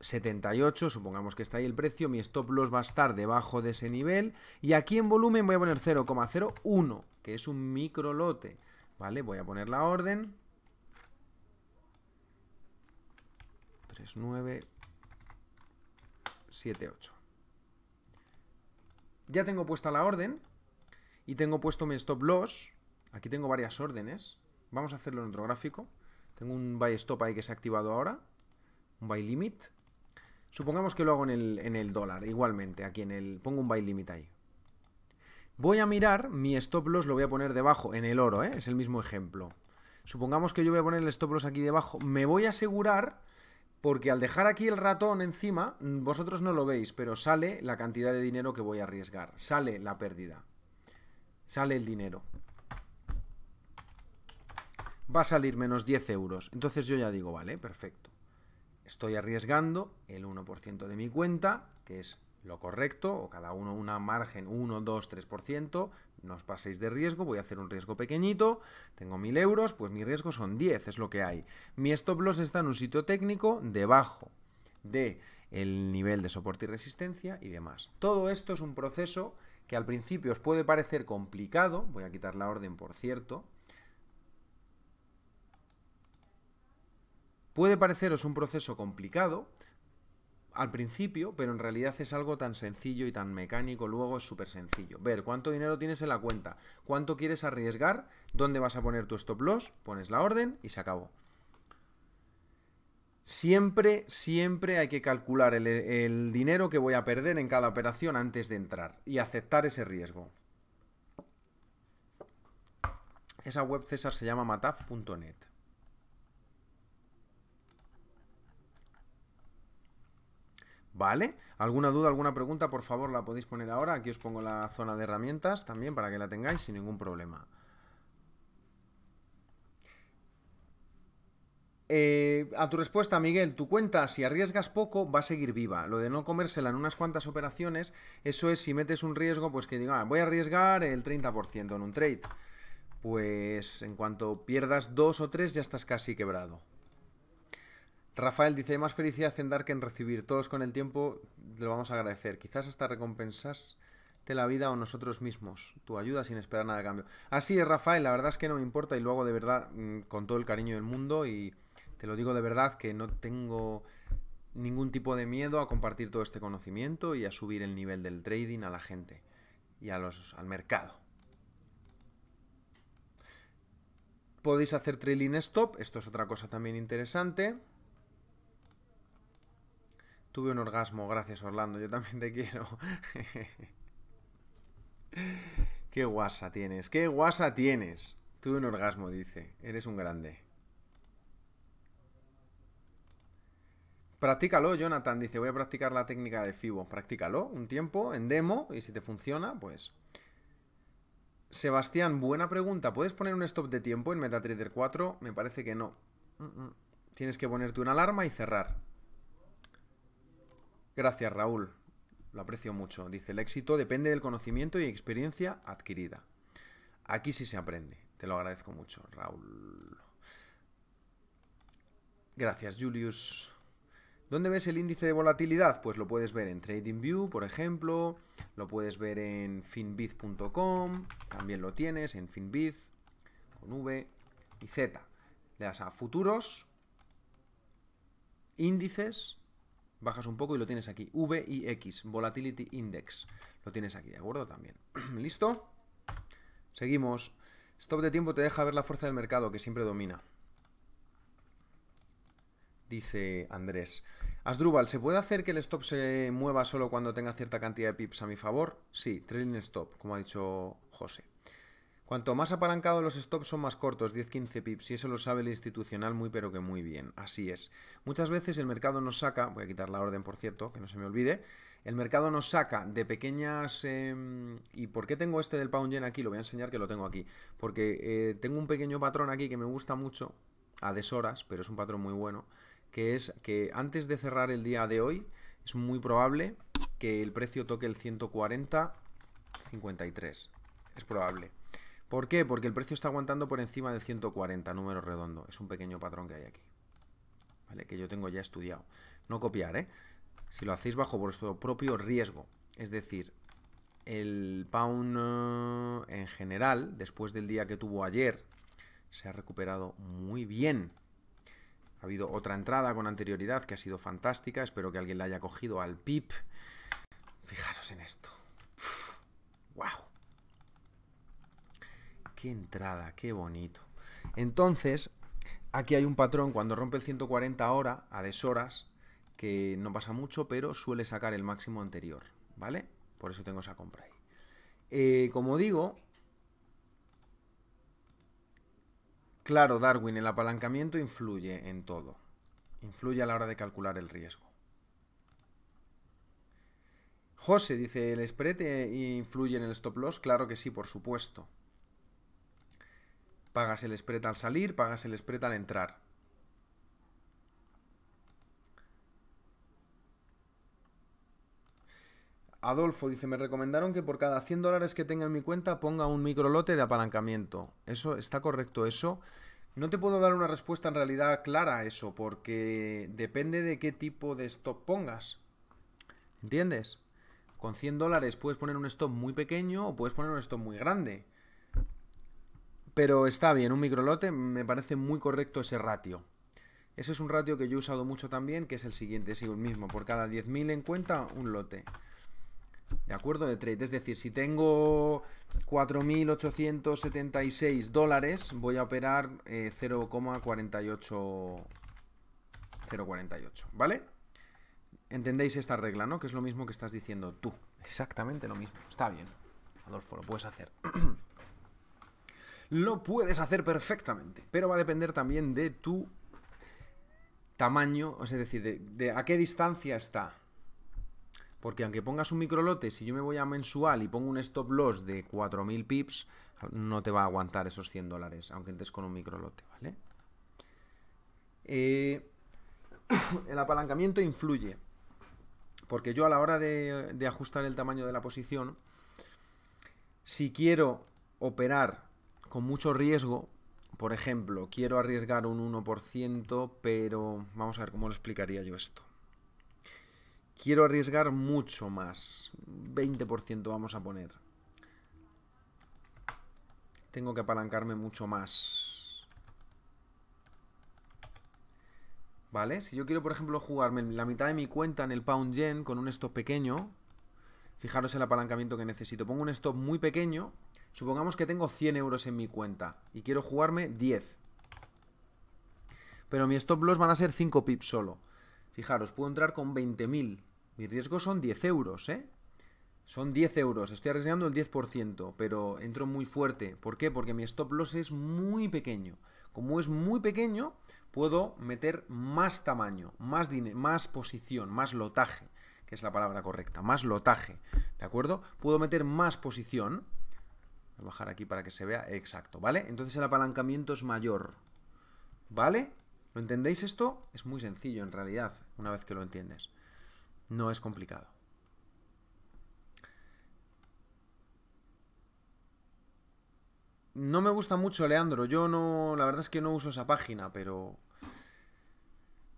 78, supongamos que está ahí el precio, mi stop loss va a estar debajo de ese nivel y aquí en volumen voy a poner 0,01, que es un micro lote, ¿vale? Voy a poner la orden. 3978, Ya tengo puesta la orden y tengo puesto mi stop loss. Aquí tengo varias órdenes. Vamos a hacerlo en otro gráfico. Tengo un buy stop ahí que se ha activado ahora. Un buy limit. Supongamos que lo hago en el, dólar, igualmente, aquí en el... Pongo un buy limit ahí. Voy a mirar, mi stop loss lo voy a poner debajo, en el oro, ¿eh? es el mismo ejemplo. Supongamos que yo voy a poner el stop loss aquí debajo. Me voy a asegurar, porque al dejar aquí el ratón encima, mm, vosotros no lo veis, pero sale la cantidad de dinero que voy a arriesgar. Sale la pérdida. Sale el dinero. Va a salir menos 10 euros. Entonces yo ya digo, vale, perfecto. Estoy arriesgando el 1% de mi cuenta, que es lo correcto, o cada uno una margen 1, 2, 3%, no os paséis de riesgo, voy a hacer un riesgo pequeñito, tengo 1000 euros, pues mi riesgo son 10, es lo que hay. Mi stop loss está en un sitio técnico debajo de el nivel de soporte y resistencia y demás. Todo esto es un proceso que al principio os puede parecer complicado, voy a quitar la orden por cierto, Puede pareceros un proceso complicado al principio, pero en realidad es algo tan sencillo y tan mecánico, luego es súper sencillo. Ver cuánto dinero tienes en la cuenta, cuánto quieres arriesgar, dónde vas a poner tu stop loss, pones la orden y se acabó. Siempre, siempre hay que calcular el, dinero que voy a perder en cada operación antes de entrar y aceptar ese riesgo. Esa web César se llama mataf.net. ¿Vale? ¿Alguna duda, alguna pregunta? Por favor, la podéis poner ahora. Aquí os pongo la zona de herramientas también para que la tengáis sin ningún problema. Eh, a tu respuesta, Miguel, tu cuenta, si arriesgas poco, va a seguir viva. Lo de no comérsela en unas cuantas operaciones, eso es si metes un riesgo, pues que diga, ah, voy a arriesgar el 30% en un trade. Pues en cuanto pierdas dos o tres, ya estás casi quebrado. Rafael dice, más felicidad en dar que en recibir. Todos con el tiempo lo vamos a agradecer. Quizás hasta recompensas la vida o nosotros mismos. Tu ayuda sin esperar nada de cambio. Así es, Rafael, la verdad es que no me importa y lo hago de verdad mm, con todo el cariño del mundo y te lo digo de verdad que no tengo ningún tipo de miedo a compartir todo este conocimiento y a subir el nivel del trading a la gente y a los, al mercado. Podéis hacer trailing stop, esto es otra cosa también interesante. Tuve un orgasmo, gracias Orlando, yo también te quiero. qué guasa tienes, qué guasa tienes. Tuve un orgasmo, dice. Eres un grande. Practícalo, Jonathan. Dice, voy a practicar la técnica de FIBO. Practícalo un tiempo en demo y si te funciona, pues... Sebastián, buena pregunta. ¿Puedes poner un stop de tiempo en MetaTrader 4? Me parece que no. Mm, mm. Tienes que ponerte una alarma y cerrar. Gracias, Raúl. Lo aprecio mucho. Dice, el éxito depende del conocimiento y experiencia adquirida. Aquí sí se aprende. Te lo agradezco mucho, Raúl. Gracias, Julius. ¿Dónde ves el índice de volatilidad? Pues lo puedes ver en TradingView, por ejemplo, lo puedes ver en finbiz.com, también lo tienes en finbiz, con V y Z. Le das a futuros, índices, bajas un poco y lo tienes aquí. VIX, Volatility Index. Lo tienes aquí, ¿de acuerdo? También. ¿Listo? Seguimos. Stop de tiempo te deja ver la fuerza del mercado que siempre domina. Dice Andrés. Asdrúbal, ¿se puede hacer que el stop se mueva solo cuando tenga cierta cantidad de pips a mi favor? Sí, trailing stop, como ha dicho José. Cuanto más apalancado los stops son más cortos, 10-15 pips, y eso lo sabe el institucional muy pero que muy bien, así es. Muchas veces el mercado nos saca, voy a quitar la orden por cierto, que no se me olvide, el mercado nos saca de pequeñas... Em, ¿Y por qué tengo este del pound yen aquí? Lo voy a enseñar que lo tengo aquí, porque eh, tengo un pequeño patrón aquí que me gusta mucho, a deshoras, pero es un patrón muy bueno, que es que antes de cerrar el día de hoy, es muy probable que el precio toque el 140.53 es probable. ¿Por qué? Porque el precio está aguantando por encima del 140, número redondo. Es un pequeño patrón que hay aquí. ¿Vale? Que yo tengo ya estudiado. No copiar, ¿eh? Si lo hacéis bajo vuestro propio riesgo. Es decir, el pound eh, en general, después del día que tuvo ayer, se ha recuperado muy bien. Ha habido otra entrada con anterioridad que ha sido fantástica. Espero que alguien la haya cogido al pip. Fijaros en esto. ¡Guau! ¡Wow! qué entrada, qué bonito. Entonces, aquí hay un patrón, cuando rompe el 140 hora, a deshoras, que no pasa mucho, pero suele sacar el máximo anterior, ¿vale? Por eso tengo esa compra ahí. Eh, como digo, claro, Darwin, el apalancamiento influye en todo. Influye a la hora de calcular el riesgo. José dice, ¿el spread influye en el stop loss? Claro que sí, por supuesto. Pagas el spread al salir, pagas el spread al entrar. Adolfo dice, me recomendaron que por cada 100 dólares que tenga en mi cuenta ponga un microlote de apalancamiento. ¿Eso está correcto eso? No te puedo dar una respuesta en realidad clara a eso, porque depende de qué tipo de stop pongas. ¿Entiendes? Con 100 dólares puedes poner un stop muy pequeño o puedes poner un stop muy grande. Pero está bien, un microlote me parece muy correcto ese ratio. Ese es un ratio que yo he usado mucho también, que es el siguiente, es el mismo, por cada 10.000 en cuenta, un lote. ¿De acuerdo? De trade. Es decir, si tengo 4.876 dólares, voy a operar 0,48. Eh, 0,48, ¿vale? Entendéis esta regla, ¿no? Que es lo mismo que estás diciendo tú. Exactamente lo mismo. Está bien. Adolfo, lo puedes hacer. lo puedes hacer perfectamente. Pero va a depender también de tu tamaño, es decir, de, a qué distancia está. Porque aunque pongas un microlote, si yo me voy a mensual y pongo un stop loss de 4.000 pips, no te va a aguantar esos 100 dólares, aunque entres con un microlote, ¿vale? Eh, el apalancamiento influye. Porque yo a la hora de ajustar el tamaño de la posición, si quiero operar con mucho riesgo. Por ejemplo, quiero arriesgar un 1%, pero vamos a ver cómo lo explicaría yo esto. Quiero arriesgar mucho más, 20% vamos a poner. Tengo que apalancarme mucho más. ¿Vale? Si yo quiero, por ejemplo, jugarme la mitad de mi cuenta en el Pound Yen con un stop pequeño, fijaros el apalancamiento que necesito. Pongo un stop muy pequeño, Supongamos que tengo 100 euros en mi cuenta y quiero jugarme 10. Pero mi stop loss van a ser 5 pips solo. Fijaros, puedo entrar con 20.000. Mi riesgo son 10 euros, ¿eh? Son 10 euros, estoy arriesgando el 10%, pero entro muy fuerte. ¿Por qué? Porque mi stop loss es muy pequeño. Como es muy pequeño, puedo meter más tamaño, más, más posición, más lotaje, que es la palabra correcta, más lotaje. ¿De acuerdo? Puedo meter más posición bajar aquí para que se vea exacto, ¿vale? Entonces el apalancamiento es mayor, ¿vale? ¿Lo entendéis esto? Es muy sencillo en realidad, una vez que lo entiendes. No es complicado. No me gusta mucho, Leandro. Yo no, la verdad es que no uso esa página, pero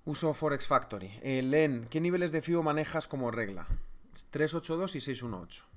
uso Forex Factory. Eh, Len, ¿qué niveles de FIBO manejas como regla? 382 y 618.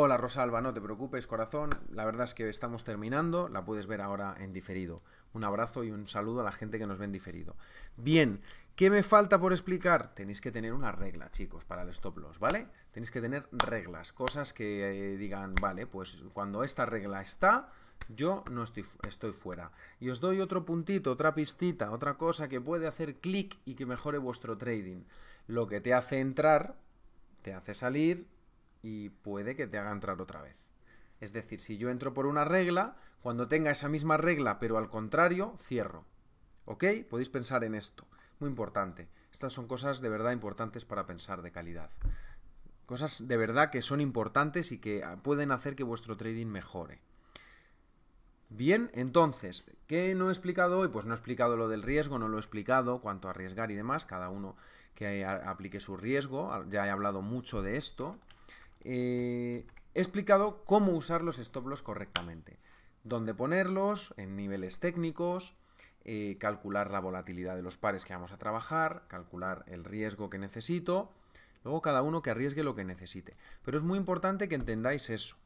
Hola Rosalba, no te preocupes corazón, la verdad es que estamos terminando, la puedes ver ahora en diferido. Un abrazo y un saludo a la gente que nos ve en diferido. Bien, ¿qué me falta por explicar? Tenéis que tener una regla, chicos, para el stop loss, ¿vale? Tenéis que tener reglas, cosas que eh, digan, vale, pues cuando esta regla está, yo no estoy, estoy fuera. Y os doy otro puntito, otra pistita, otra cosa que puede hacer clic y que mejore vuestro trading. Lo que te hace entrar, te hace salir y puede que te haga entrar otra vez. Es decir, si yo entro por una regla, cuando tenga esa misma regla, pero al contrario, cierro. ¿Ok? Podéis pensar en esto. Muy importante. Estas son cosas de verdad importantes para pensar de calidad. Cosas de verdad que son importantes y que ah, pueden hacer que vuestro trading mejore. Bien, entonces, ¿qué no he explicado hoy? Pues no he explicado lo del riesgo, no lo he explicado, cuánto arriesgar y demás, cada uno que aplique su riesgo, ya he hablado mucho de esto, eh, he explicado cómo usar los stop loss correctamente. Dónde ponerlos, en niveles técnicos, eh, calcular la volatilidad de los pares que vamos a trabajar, calcular el riesgo que necesito, luego cada uno que arriesgue lo que necesite. Pero es muy importante que entendáis eso.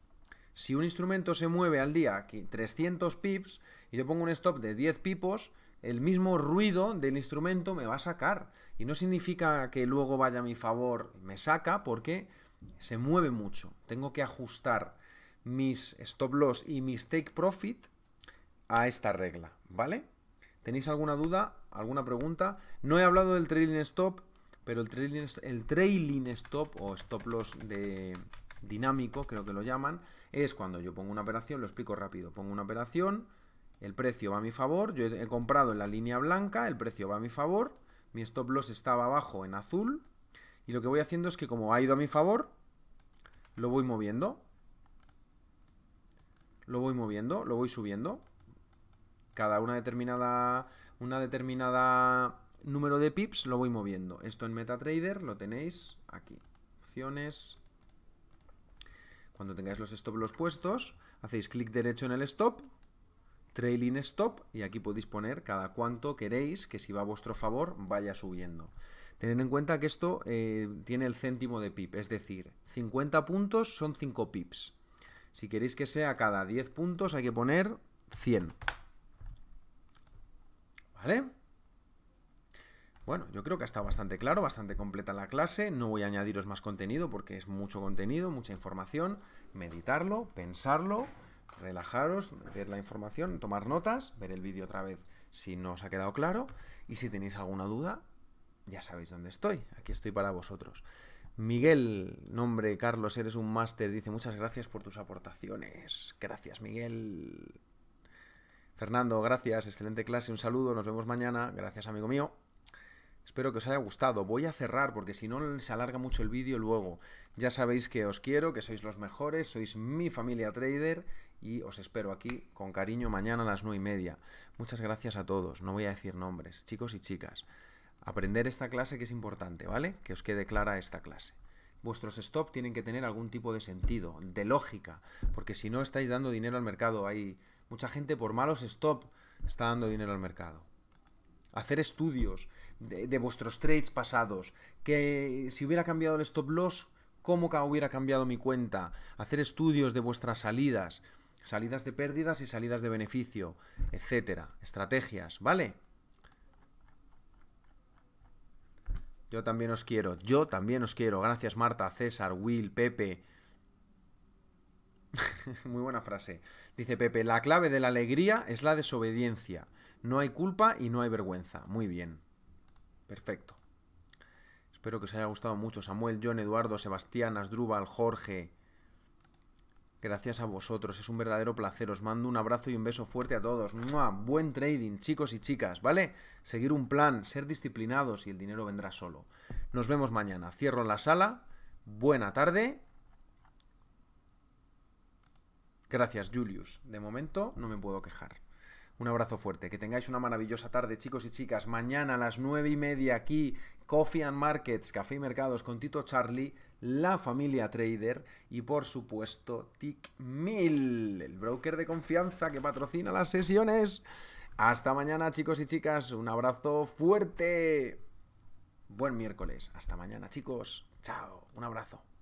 Si un instrumento se mueve al día 300 pips y yo pongo un stop de 10 pipos, el mismo ruido del instrumento me va a sacar. Y no significa que luego vaya a mi favor, me saca porque se mueve mucho. Tengo que ajustar mis stop loss y mis take profit a esta regla, ¿vale? ¿Tenéis alguna duda? ¿Alguna pregunta? No he hablado del trailing stop, pero el trailing, stop o stop loss de dinámico, creo que lo llaman, es cuando yo pongo una operación, lo explico rápido, pongo una operación, el precio va a mi favor, yo he comprado en la línea blanca, el precio va a mi favor, mi stop loss estaba abajo en azul, y lo que voy haciendo es que como ha ido a mi favor, lo voy moviendo. Lo voy moviendo, lo voy subiendo. Cada una determinada, una determinada número de pips lo voy moviendo. Esto en MetaTrader lo tenéis aquí. Opciones. Cuando tengáis los stop los puestos, hacéis clic derecho en el stop, trailing stop, y aquí podéis poner cada cuánto queréis que si va a vuestro favor vaya subiendo. Tened en cuenta que esto eh, tiene el céntimo de pip, es decir, 50 puntos son 5 pips. Si queréis que sea cada 10 puntos hay que poner 100. ¿Vale? Bueno, yo creo que ha estado bastante claro, bastante completa la clase. No voy a añadiros más contenido porque es mucho contenido, mucha información. Meditarlo, pensarlo, relajaros, ver la información, tomar notas, ver el vídeo otra vez si no os ha quedado claro. Y si tenéis alguna duda, ya sabéis dónde estoy, aquí estoy para vosotros. Miguel, nombre Carlos, eres un máster, dice muchas gracias por tus aportaciones. Gracias, Miguel. Fernando, gracias, excelente clase, un saludo, nos vemos mañana, gracias amigo mío. Espero que os haya gustado. Voy a cerrar porque si no se alarga mucho el vídeo luego. Ya sabéis que os quiero, que sois los mejores, sois mi familia trader y os espero aquí con cariño mañana a las nueve y media. Muchas gracias a todos, no voy a decir nombres, chicos y chicas aprender esta clase que es importante, ¿vale? Que os quede clara esta clase. Vuestros stop tienen que tener algún tipo de sentido, de lógica, porque si no estáis dando dinero al mercado. Hay mucha gente por malos stop está dando dinero al mercado. Hacer estudios de, vuestros trades pasados, que si hubiera cambiado el stop loss, cómo hubiera cambiado mi cuenta, hacer estudios de vuestras salidas, salidas de pérdidas y salidas de beneficio, etcétera, estrategias, ¿vale? Yo también os quiero. Yo también os quiero. Gracias Marta, César, Will, Pepe. Muy buena frase. Dice Pepe, la clave de la alegría es la desobediencia. No hay culpa y no hay vergüenza. Muy bien. Perfecto. Espero que os haya gustado mucho. Samuel, John, Eduardo, Sebastián, Asdrúbal, Jorge gracias a vosotros. Es un verdadero placer. Os mando un abrazo y un beso fuerte a todos. Buen trading, chicos y chicas, ¿vale? Seguir un plan, ser disciplinados y el dinero vendrá solo. Nos vemos mañana. Cierro la sala. Buena tarde. Gracias, Julius. De momento no me puedo quejar. Un abrazo fuerte, que tengáis una maravillosa tarde, chicos y chicas. Mañana a las nueve y media aquí, Coffee and Markets, Café y Mercados con Tito Charlie, la familia Trader y por supuesto Tickmill, el broker de confianza que patrocina las sesiones. Hasta mañana, chicos y chicas. Un abrazo fuerte. Buen miércoles. Hasta mañana, chicos. Chao. Un abrazo.